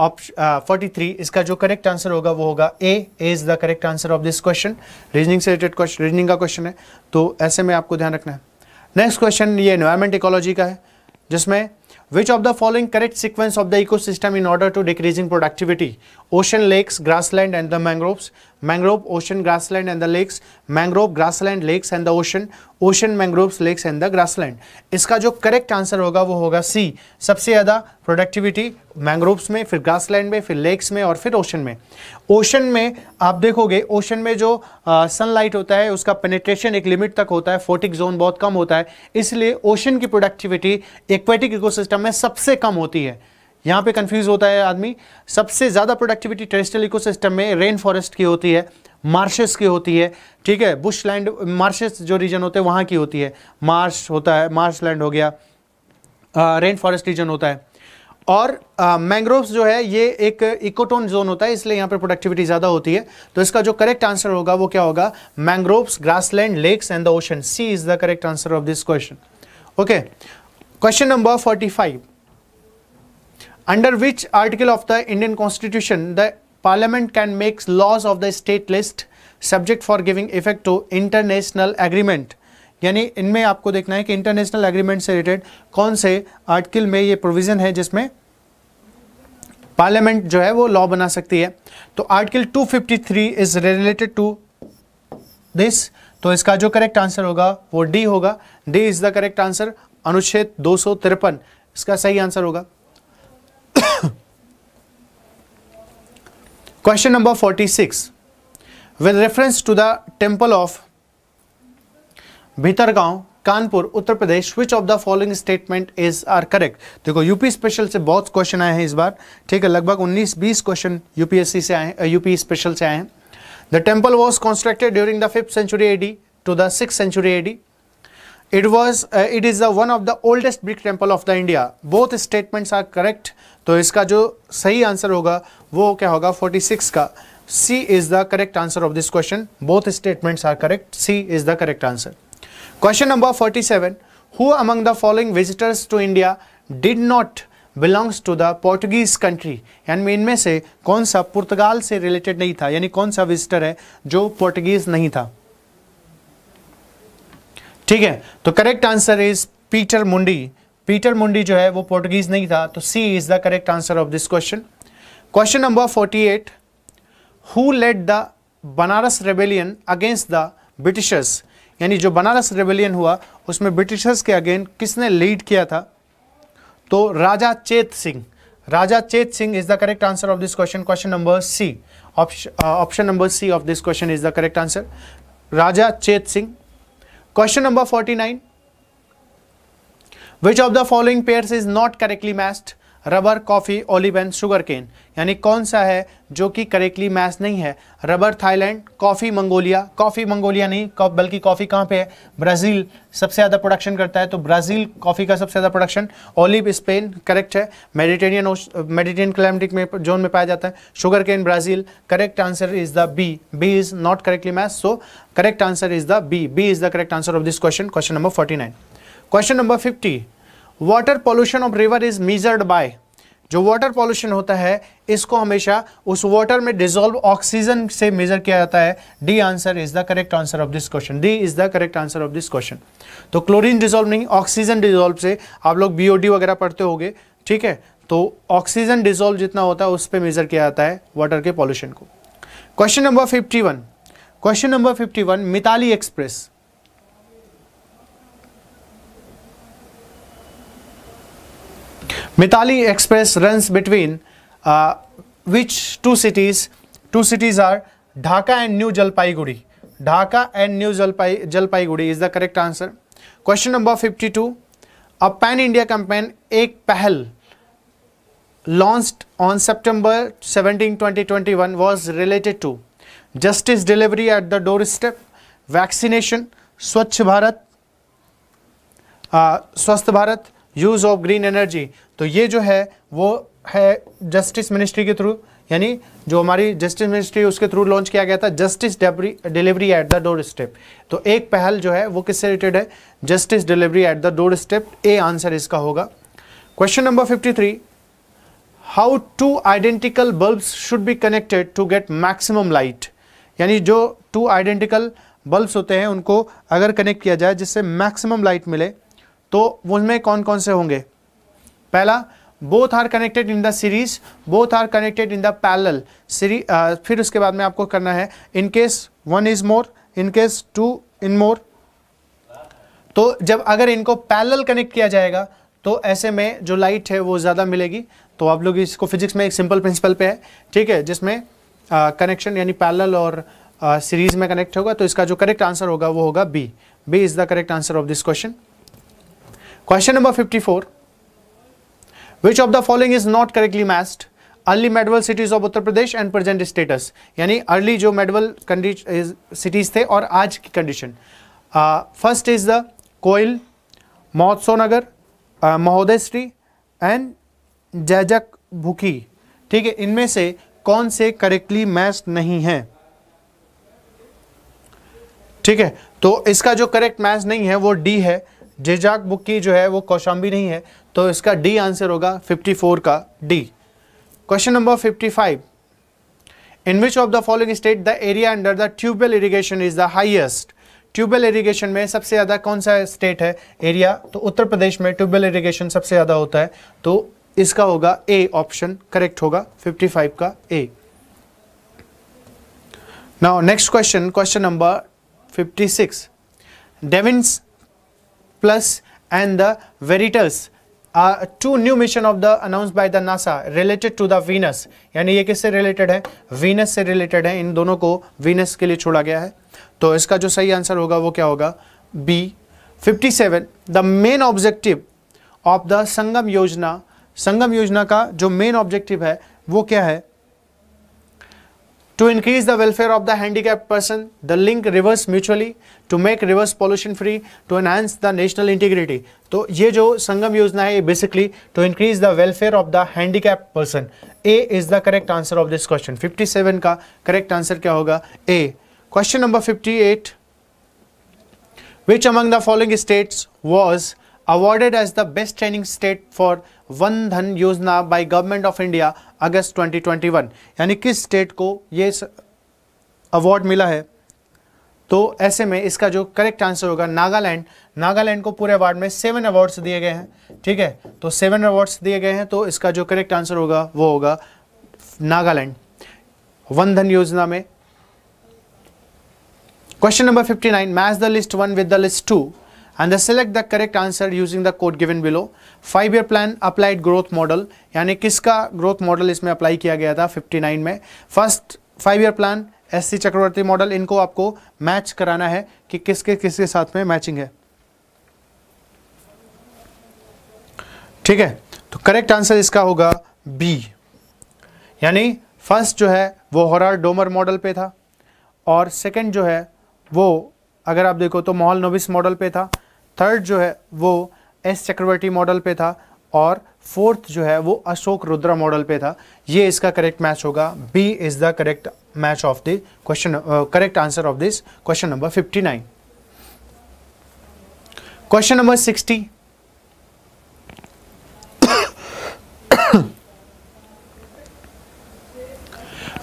option three uh, इसका जो correct answer होगा वो होगा A is the correct answer of this question reasoning से रिलेटेड क्वेश्चन रीजनिंग का क्वेश्चन है तो ऐसे में आपको ध्यान रखना है नेक्स्ट क्वेश्चन ये एनवायरमेंट इकोलॉजी का है जिसमें which of the following correct sequence of the ecosystem in order to decreasing productivity ocean lakes grass and the mangroves mangrove ocean grassland and the lakes mangrove grassland lakes and the ocean ocean mangroves lakes and the grassland इसका जो correct answer होगा वो होगा सी सबसे ज़्यादा productivity mangroves में फिर grassland में फिर लेक्स में और फिर ओशन में ओशन में आप देखोगे ओशन में जो सनलाइट होता है उसका पेनिट्रेशन एक लिमिट तक होता है फोटिक जोन बहुत कम होता है इसलिए ओशन की प्रोडक्टिविटी एक्वेटिक इकोसिस्टम में सबसे कम होती है यहाँ पे कंफ्यूज होता है आदमी सबसे ज़्यादा प्रोडक्टिविटी टेरेस्ट्रियल इकोसिस्टम में रेन फॉरेस्ट की होती है मार्शेस की होती है ठीक है बुश लैंड मार्शेस जो रीजन होते हैं वहाँ की होती है मार्श होता है मार्श लैंड हो गया रेन फॉरेस्ट रीजन होता है और मैंग्रोव्स जो है ये एक इकोटोन जोन होता है इसलिए यहाँ पर प्रोडक्टिविटी ज़्यादा होती है तो इसका जो करेक्ट आंसर होगा वो क्या होगा mangroves grassland lakes and the ocean C is the correct answer of this question okay question number forty five under which article of the Indian constitution the parliament can make laws of the state list subject for giving effect to international agreement यानी इनमें आपको देखना है कि international agreement से related कौन से article में ये प्रोविज़न है जिसमें पार्लियामेंट जो है वो लॉ बना सकती है तो article 253 is related to this तो इसका जो करेक्ट आंसर होगा वो डी होगा D is the correct answer अनुच्छेद दो इसका सही आंसर होगा number forty six with reference to the temple of Bhitargaon Kanpur Uttar Pradesh which of the following statement is are correct देखो यूपी स्पेशल से बहुत क्वेश्चन आए हैं इस बार ठीक है लगभग 19-20 क्वेश्चन यूपीएससी से आए हैं यूपी स्पेशल से आए हैं the temple was constructed during the fifth century AD to the six century AD it was uh, it is the one of the oldest brick temple of the India both statements are correct तो इसका जो सही answer होगा वो क्या होगा 46 का C is the correct answer of this question both statements are correct C is the correct answer question number 47 who among the following visitors to India did not belongs to the Portuguese country and mein mein se kaun sa portugal se related nahi tha yani kaun sa visitor hai jo Portuguese nahi tha ठीक है तो correct answer is Peter Mundy Peter Mundy जो है वो Portuguese नहीं था तो C is the correct answer of this question question number eight who led the Banaras rebellion against the Britishers यानी जो बनारस रेबेलियन हुआ उसमें ब्रिटिशर्स के अगेन किसने लीड किया था तो राजा Chet Singh Raja Chet Singh is the correct answer of this question question number C option number C of this question is the correct answer Raja Chet Singh Question number 49. Which of the following pairs is not correctly matched? Rubber coffee olive and sugar cane यानी कौन सा है जो कि correctly match नहीं है rubber Thailand coffee Mongolia coffee Mongolia नहीं कौ, बल्कि कॉफ़ी कहाँ पे है ब्राज़ील सबसे ज़्यादा प्रोडक्शन करता है तो ब्राज़ील कॉफ़ी का सबसे ज़्यादा प्रोडक्शन ओलिव स्पेन करेक्ट है मेडिटेनियन मेडिटेन क्लाइमेटिक में जोन में पाया जाता है sugar cane Brazil correct answer is the B B is not correctly match so correct answer is the B B is the correct answer of this question question number forty nine question number fifty water pollution of river is measured by जो water pollution होता है इसको हमेशा उस water में dissolve oxygen से major किया जाता है D answer is the correct answer of this question D is the correct answer of this question तो क्लोरीन डिजोल्व नहीं ऑक्सीजन डिजोल्व से आप लोग बीओडी वगैरह पढ़ते हो ठीक है तो ऑक्सीजन डिजोल्व जितना होता है उस पर मेजर किया जाता है वाटर के पॉल्यूशन को question number fifty one question number fifty one Mitali express Mitali Express runs between uh, which two cities? Two cities are Dhaka and New Jalpaiguri. Dhaka and New Jalpai, Jalpaiguri is the correct answer. Question number 52. A pan-India campaign, Ek Pahal, launched on September 17, 2021 was related to justice delivery at the doorstep, vaccination, Swachh Bharat, uh, Swasth Bharat, use of green energy तो ये जो है वो है justice ministry के through यानी जो हमारी जस्टिस मिनिस्ट्री उसके थ्रू लॉन्च किया गया था justice delivery at the door step तो एक पहल जो है वो किससे रिलेटेड है justice delivery at the door step A answer इसका होगा question number fifty three how two identical bulbs should be connected to get maximum light यानी जो टू आइडेंटिकल बल्ब्स होते हैं उनको अगर कनेक्ट किया जाए जिससे मैक्सिमम लाइट मिले तो उनमें कौन कौन से होंगे पहला both are connected in the series both are connected in the parallel series फिर उसके बाद में आपको करना है in case one is more in case two in more तो जब अगर इनको पैरल कनेक्ट किया जाएगा तो ऐसे में जो लाइट है वो ज़्यादा मिलेगी तो आप लोग इसको फिजिक्स में एक सिंपल प्रिंसिपल पे है ठीक है जिसमें कनेक्शन यानी पैरल और सीरीज में कनेक्ट होगा तो इसका जो करेक्ट आंसर होगा वो होगा B B is the correct answer of this question number fifty 54. Which of the following is not correctly matched early medieval cities of Uttar Pradesh and present status यानी अर्ली जो मेडवल सिटीज थे और आज की condition first is the Koil Mahotsav Nagar महोदय Shri and जैजक भूखी ठीक है इनमें से कौन से करेक्टली मैस्ड नहीं है ठीक है तो इसका जो करेक्ट मैच नहीं है वो डी है जेजाक बुक्की जो है वो कौशाम्बी नहीं है तो इसका डी आंसर होगा 54 का D question number 55 in which of the following state the area under the tubewell irrigation is the highest tubewell irrigation में सबसे ज़्यादा कौन सा स्टेट है एरिया तो उत्तर प्रदेश में ट्यूबवेल इरीगेशन सबसे ज़्यादा होता है तो इसका होगा ए ऑप्शन करेक्ट होगा 55 का A now next question question number 56 डेविन्स Plus and the Veritas are two new mission of the announced by the NASA related to the Venus. यानी ये किससे related है Venus से related है इन दोनों को Venus के लिए छोड़ा गया है तो इसका जो सही answer होगा वो क्या होगा B. 57 The main objective of the Sangam योजना Sangam योजना का जो main objective है वो क्या है To increase the welfare of the handicapped person, the link reverse mutually, to make reverse pollution free, to enhance the national integrity. तो ये जो संगम योजना है basically to increase the welfare of the handicap person A is the correct answer of this question 57 का correct answer क्या होगा A question number 58 which among the following states was awarded as the best training state for Van Dhan Yojana by government of India August 2021 यानी किस state को ये award मिला है तो ऐसे में इसका जो करेक्ट आंसर होगा नागालैंड नागालैंड को पूरे अवार्ड में सेवन अवार्ड्स दिए गए हैं ठीक है तो सेवन अवार्ड्स दिए गए हैं तो इसका जो करेक्ट आंसर होगा वो होगा नागालैंड वन धन योजना में question number 59 match the list one with the list two and then select the correct answer using the code given below. Five year plan applied growth model यानी किसका ग्रोथ मॉडल इसमें apply किया गया था 59 में first five year plan S C Chakravarty model इनको आपको match कराना है कि किसके किसके साथ में मैचिंग है ठीक है तो करेक्ट आंसर इसका होगा बी यानी फर्स्ट जो है वो हॉरार डोमर मॉडल पे था और सेकंड जो है वो अगर आप देखो तो मॉहल नोबिस मॉडल पे था थर्ड जो है वो एस चक्रवर्ती मॉडल पे था और फोर्थ जो है वो अशोक रुद्रा मॉडल पे था ये इसका करेक्ट मैच होगा B is the correct match of the question correct answer of this question number fifty nine question number sixty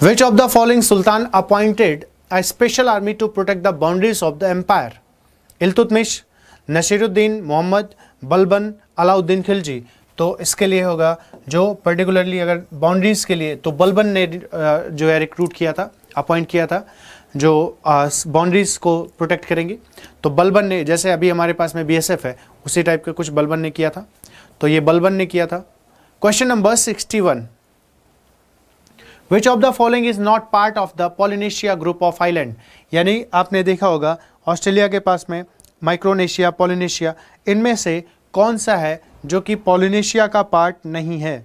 Which of the following Sultan appointed a special army to protect the boundaries of the empire? Iltutmish, Nasiruddin Mohammad Balban Alauddin Khilji तो इसके लिए होगा जो particularly अगर boundaries के लिए तो बलबन ने जो है रिक्रूट किया था अपॉइंट किया था जो बाउंड्रीज़ को प्रोटेक्ट करेंगी तो बलबन ने जैसे अभी हमारे पास में बीएसएफ है उसी टाइप का कुछ बलबन ने किया था तो ये बलबन ने किया था question number sixty one which of the following is not part of the Polynesia group of island यानी आपने देखा होगा ऑस्ट्रेलिया के पास में माइक्रोनेशिया पोलिनेशिया इनमें से कौन सा है जो कि पोलिनेशिया का पार्ट नहीं है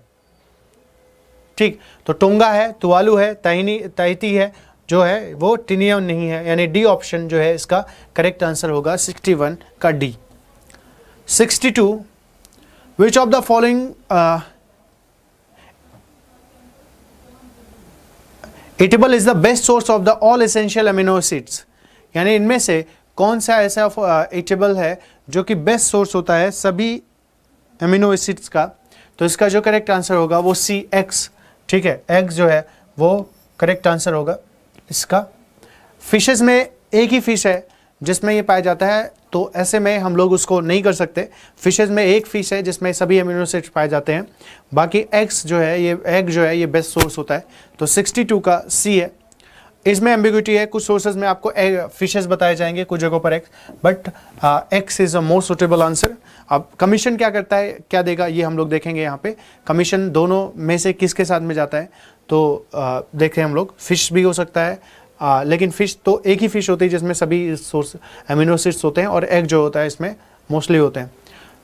ठीक तो टोंगा है तुआलू है ताहिनी ताहिती है जो है वो टिनियम नहीं है यानी डी ऑप्शन जो है इसका करेक्ट आंसर होगा 61 का D 62 two which of the following eatable is the best source of the all essential amino acids यानी इनमें से कौन सा ऐसा एटेबल uh, है जो कि बेस्ट सोर्स होता है सभी एमिनो एसिड्स का तो इसका जो करेक्ट आंसर होगा वो सी एक्स ठीक है एक्स जो है वो करेक्ट आंसर होगा इसका फिशेस में एक ही फिश है जिसमें ये पाया जाता है तो ऐसे में हम लोग उसको नहीं कर सकते फिशेज में एक फिश है जिसमें सभी एमिनो एसिड्स पाए जाते हैं बाकी एक्स जो है ये एग जो है ये बेस्ट सोर्स होता है तो 62 का सी है इसमें एम्बिग्यूटी है कुछ सोर्सेज में आपको फिशेस बताए जाएंगे कुछ जगहों पर X but X is a more suitable answer अब कमीशन क्या करता है क्या देगा ये हम लोग देखेंगे यहाँ पे कमीशन दोनों में से किसके साथ में जाता है तो uh, हम लोग फिश भी हो सकता है uh, लेकिन फिश तो एक ही फिश होती है जिसमें सभी सोर्स एमिनोसिड्स होते हैं और एग जो होता है इसमें मोस्टली होते हैं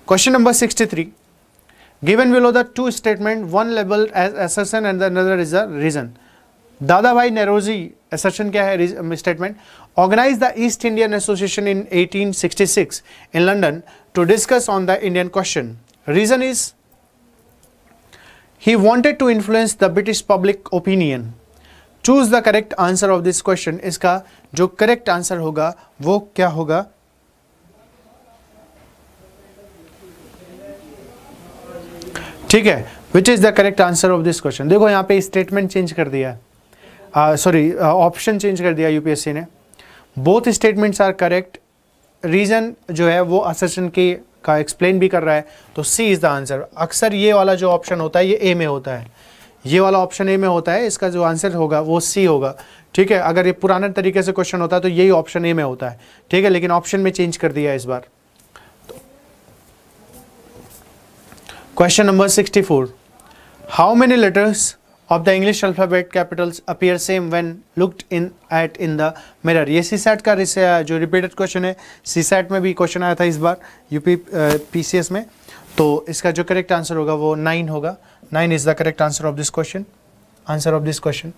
question number sixty three given below the two statement one level as assertion and is the reason Dadabhai Naoroji assertion क्या है statement organise the East Indian Association in 1866 in London to discuss on the Indian question reason is he wanted to influence the British public opinion choose the correct answer of this question इसका जो correct answer होगा वो क्या होगा ठीक है which is the correct answer of this question देखो यहां पे स्टेटमेंट चेंज कर दिया है सॉरी ऑप्शन चेंज कर दिया यूपीएससी ने both statements are correct reason जो है वो असर्शन के का एक्सप्लेन भी कर रहा है तो सी इज़ द आंसर अक्सर ये वाला जो ऑप्शन होता है ये ए में होता है ये वाला ऑप्शन ए में होता है इसका जो आंसर होगा वो सी होगा ठीक है अगर ये पुराने तरीके से क्वेश्चन होता है तो यही ऑप्शन ए में होता है ठीक है लेकिन ऑप्शन में चेंज कर दिया इस बार question number sixty four how many letters of the English alphabet capitals appear same when looked in at in the mirror ये सी सैट का जो रिपीटेड क्वेश्चन है सी सैट में भी क्वेश्चन आया था इस बार यूपी पीसीएस में तो इसका जो करेक्ट आंसर होगा वो नाइन होगा nine is the correct answer of this question answer of this question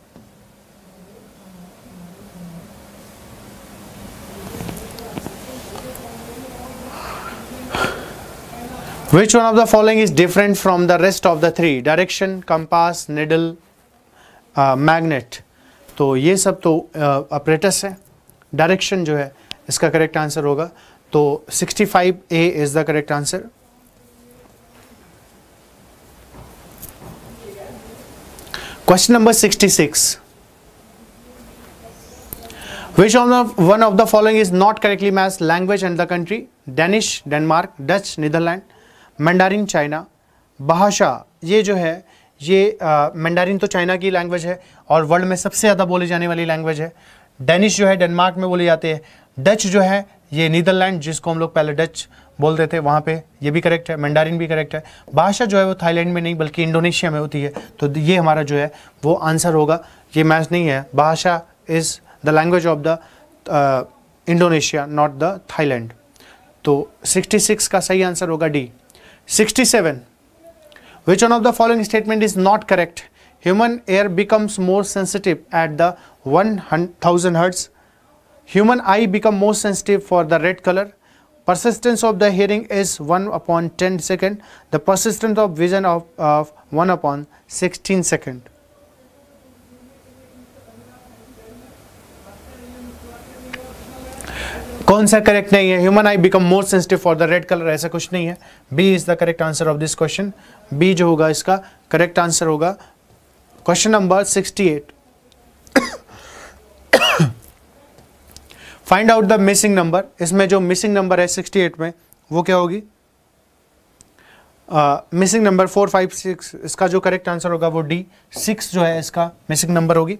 Which one of the following is different from the rest of the three? Direction, compass, needle, uh, magnet. तो ये सब तो apparatus uh, है direction जो है इसका correct answer होगा तो 65 A is the correct answer question number 66 Which one of, one of the following is not correctly matched language and the country? Danish, Denmark, Dutch, Netherlands, Mandarin China भाषा ये जो है ये मंडारिन तो China की language है और world में सबसे ज़्यादा बोली जाने वाली लैंग्वेज है डेनिश जो है डेनमार्क में बोली जाती है डच जो है ये नीदरलैंड जिसको हम लोग पहले डच बोलते थे वहाँ पे ये भी करेक्ट है मंडारिन भी करेक्ट है भाषा जो है वो थाईलैंड में नहीं बल्कि इंडोनेशिया में होती है तो ये हमारा जो है वो आंसर होगा ये मैच नहीं है Bahasa is the language of the Indonesia not the Thailand तो 66 का सही आंसर होगा D 67. Which one of the following statement is not correct? Human ear becomes more sensitive at the 1000 hertz. Human eye become more sensitive for the red color. Persistence of the hearing is 1 upon 10 second. The persistence of vision of, of 1 upon 16 second. कौन सा correct नहीं है human eye become more sensitive for the red colour ऐसा कुछ नहीं है B is the correct answer of this question B जो होगा इसका करेक्ट आंसर होगा question number eight find out the missing number इसमें जो मिसिंग नंबर है सिक्सटी एट में वो क्या होगी missing number four five six इसका जो करेक्ट आंसर होगा वो डी सिक्स जो है इसका मिसिंग नंबर होगी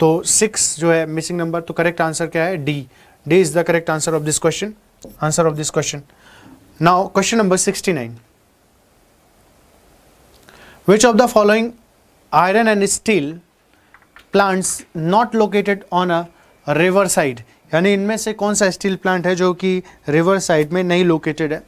तो सिक्स जो है मिसिंग नंबर तो करेक्ट आंसर क्या है D D is the correct answer of this question. Answer of this question. Now question number 69. Which of the following iron and steel plants not located on a river side यानी इनमें से कौन सा steel plant है जो कि river side में नहीं लोकेटेड है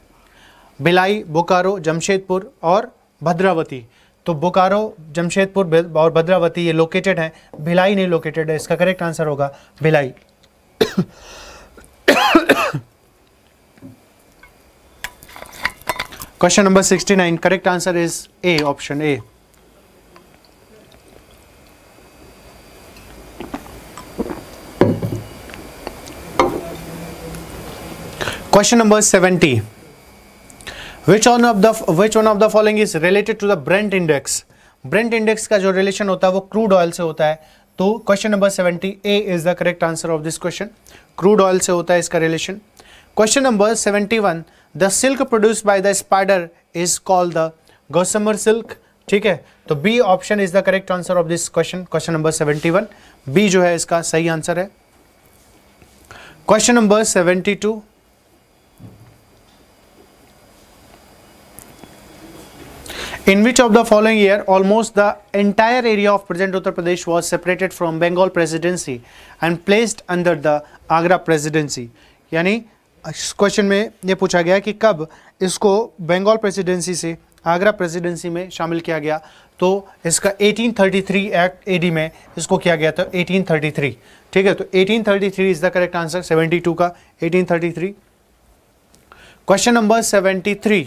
भिलाई बोकारो जमशेदपुर और भद्रावती तो बोकारो जमशेदपुर और भद्रावती ये लोकेटेड है भिलाई नहीं लोकेटेड है इसका करेक्ट आंसर होगा Bhilai question number sixty nine correct answer is A option A question number seventy which on of the which one of the following is related to the Brent index Brent index का जो relation होता है वो crude oil से होता है तो question number seventy A is the correct answer of this question crude oil से होता है इसका relation question number seventy one the silk produce by the spider is called the gossamer silk ठीक है तो B option is the correct answer of this question question number seventy one B जो है इसका सही आंसर है question number seventy two in which of the following year almost the entire area of present Uttar Pradesh was separated from Bengal presidency and placed under the Agra presidency यानी इस question में ये पूछा गया कि कब इसको बंगाल प्रेसिडेंसी से आगरा प्रेसिडेंसी में शामिल किया गया तो इसका 1833 एक्ट एडी में इसको किया गया था 1833 ठीक है तो 1833 इज द करेक्ट आंसर 72 का 1833 question number 73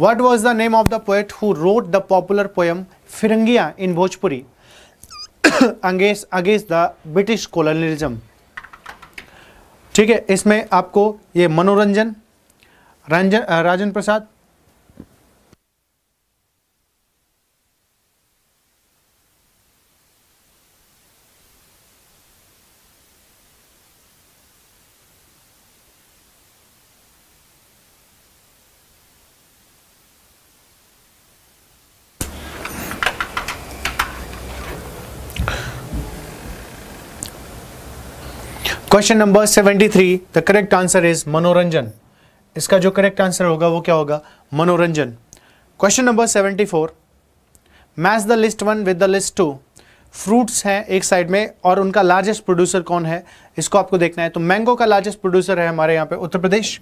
what was the name of the poet who wrote the popular poem Firangia in Bhojpuri against against the British colonialism ठीक है इसमें आपको ये Manoranjan Ranjan Rajan Prasad question number 73 the correct answer is Manoranjan इसका जो करेक्ट आंसर होगा वो क्या होगा Manoranjan question number 74 match the list one with the list two fruits हैं एक साइड में और उनका लार्जेस्ट प्रोड्यूसर कौन है इसको आपको देखना है तो मैंगो का लार्जेस्ट प्रोड्यूसर है हमारे यहाँ पे Uttar Pradesh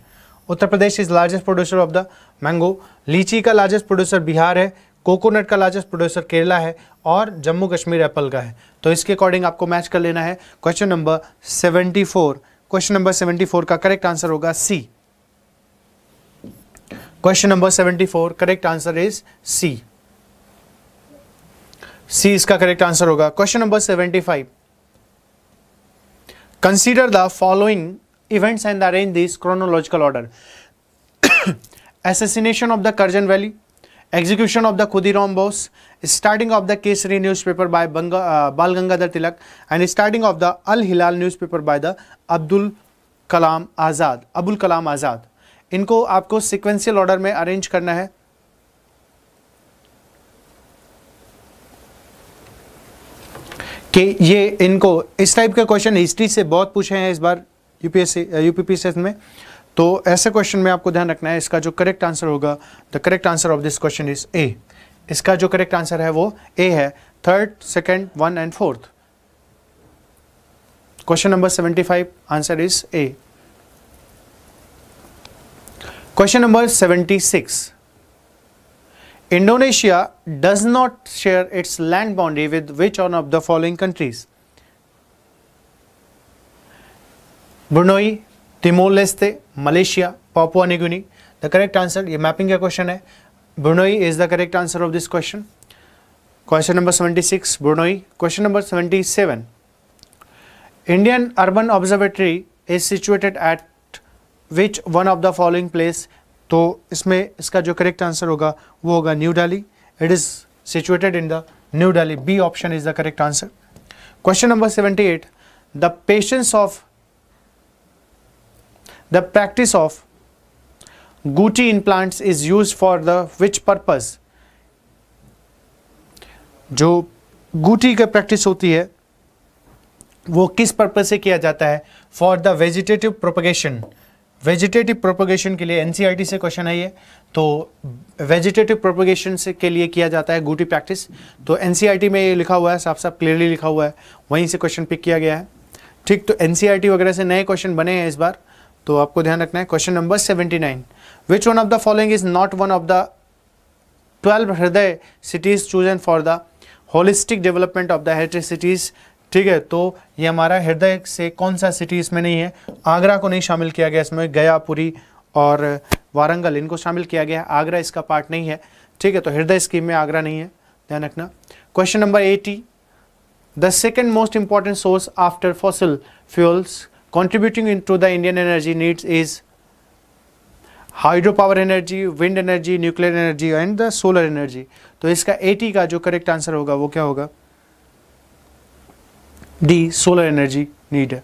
Uttar Pradesh is largest producer of the mango litchi का लार्जेस्ट प्रोड्यूसर बिहार है कोकोनट का लार्जेस्ट प्रोड्यूसर केरला है और जम्मू कश्मीर एप्पल का है तो इसके अकॉर्डिंग आपको मैच कर लेना है क्वेश्चन नंबर 74 क्वेश्चन नंबर 74 का करेक्ट आंसर होगा C question number 74 correct answer is C C इसका करेक्ट आंसर होगा question number 75 consider the following events and arrange this chronological order assassination of the Curzon Wyllie execution of the Khudiram Bose, starting of the Kesari newspaper by Banga, uh, Bal Gangadhar Tilak and starting of the Al Hilal newspaper by the Abdul Kalam Azad, Abul Kalam Azad. इनको आपको sequential order में arrange करना है कि ये इनको इस type के क्वेश्चन हिस्ट्री से बहुत पूछे हैं इस बार यूपीएससी यूपीपीएसएस में तो ऐसे क्वेश्चन में आपको ध्यान रखना है इसका जो करेक्ट आंसर होगा the correct answer of this question is A इसका जो करेक्ट आंसर है वो ए है third second one and fourth question number seventy five answer is A question number seventy six Indonesia does not share its land boundary with which on of the following countries Brunei Timor Leste Malaysia Papua New Guinea the correct answer ये mapping का question है Brunei is the correct answer of this question question number seventy सिक्स Brunei question number seventy seven Indian urban observatory is situated at which one of the following place तो इसमें इसका जो correct answer होगा वो होगा New Delhi it is situated in the New Delhi B option is the correct answer question number seventy eight the patience of The practice of Guti implants is used for the which purpose? जो गुटी का practice होती है वो किस purpose से किया जाता है for the vegetative propagation vegetative propagation के लिए एनसीईआरटी e से क्वेश्चन है ये तो वेजिटेटिव प्रोपोगेशन से के लिए किया जाता है गूटी प्रैक्टिस तो एनसीईआरटी e में ये लिखा हुआ है साफ साफ क्लियरली लिखा हुआ है वहीं से क्वेश्चन पिक किया गया है ठीक तो एनसीआरटी e वगैरह से नए क्वेश्चन बने हैं इस बार तो आपको ध्यान रखना है question number seventy nine which one of the following is not one of the twelve Hriday cities chosen for the holistic development of the heritage cities ठीक है तो ये हमारा हृदय से कौन सा सिटी इसमें नहीं है आगरा को नहीं शामिल किया गया इसमें गया पुरी और वारंगल इनको शामिल किया गया है आगरा इसका पार्ट नहीं है ठीक है तो हृदय स्कीम में आगरा नहीं है ध्यान रखना question number eighty the second most important source after fossil fuels contributing into the Indian energy needs is hydropower energy wind energy nuclear energy and the solar energy तो इसका एटी का जो करेक्ट आंसर होगा वो क्या होगा D solar energy need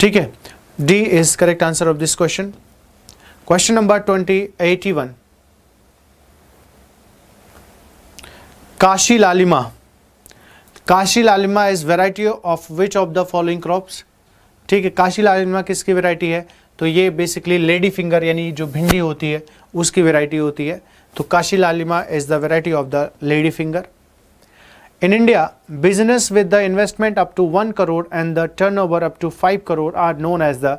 ठीक है D is correct answer of this question question number twenty eighty one Kashi Lalima Kashi Lalima is variety of which of the following crops ठीक है काशी लाजमा किसकी वेराइटी है तो ये बेसिकली लेडी फिंगर यानी जो भिंडी होती है उसकी वेरायटी होती है तो Kashi Lalima is the variety of the lady finger in India business with the investment up to one crore and the turnover up to five crore are known as the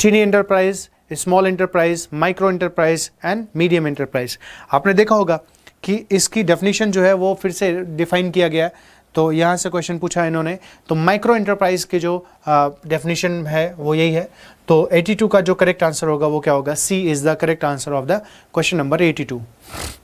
चीनी enterprise small enterprise micro enterprise and medium enterprise आपने देखा होगा कि इसकी definition जो है वो फिर से डिफाइन किया गया है तो यहाँ से क्वेश्चन पूछा इन्होंने तो माइक्रो इंटरप्राइज के जो डेफिनेशन है वो यही है तो 82 का जो करेक्ट आंसर होगा वो क्या होगा C is the correct answer of the question number 82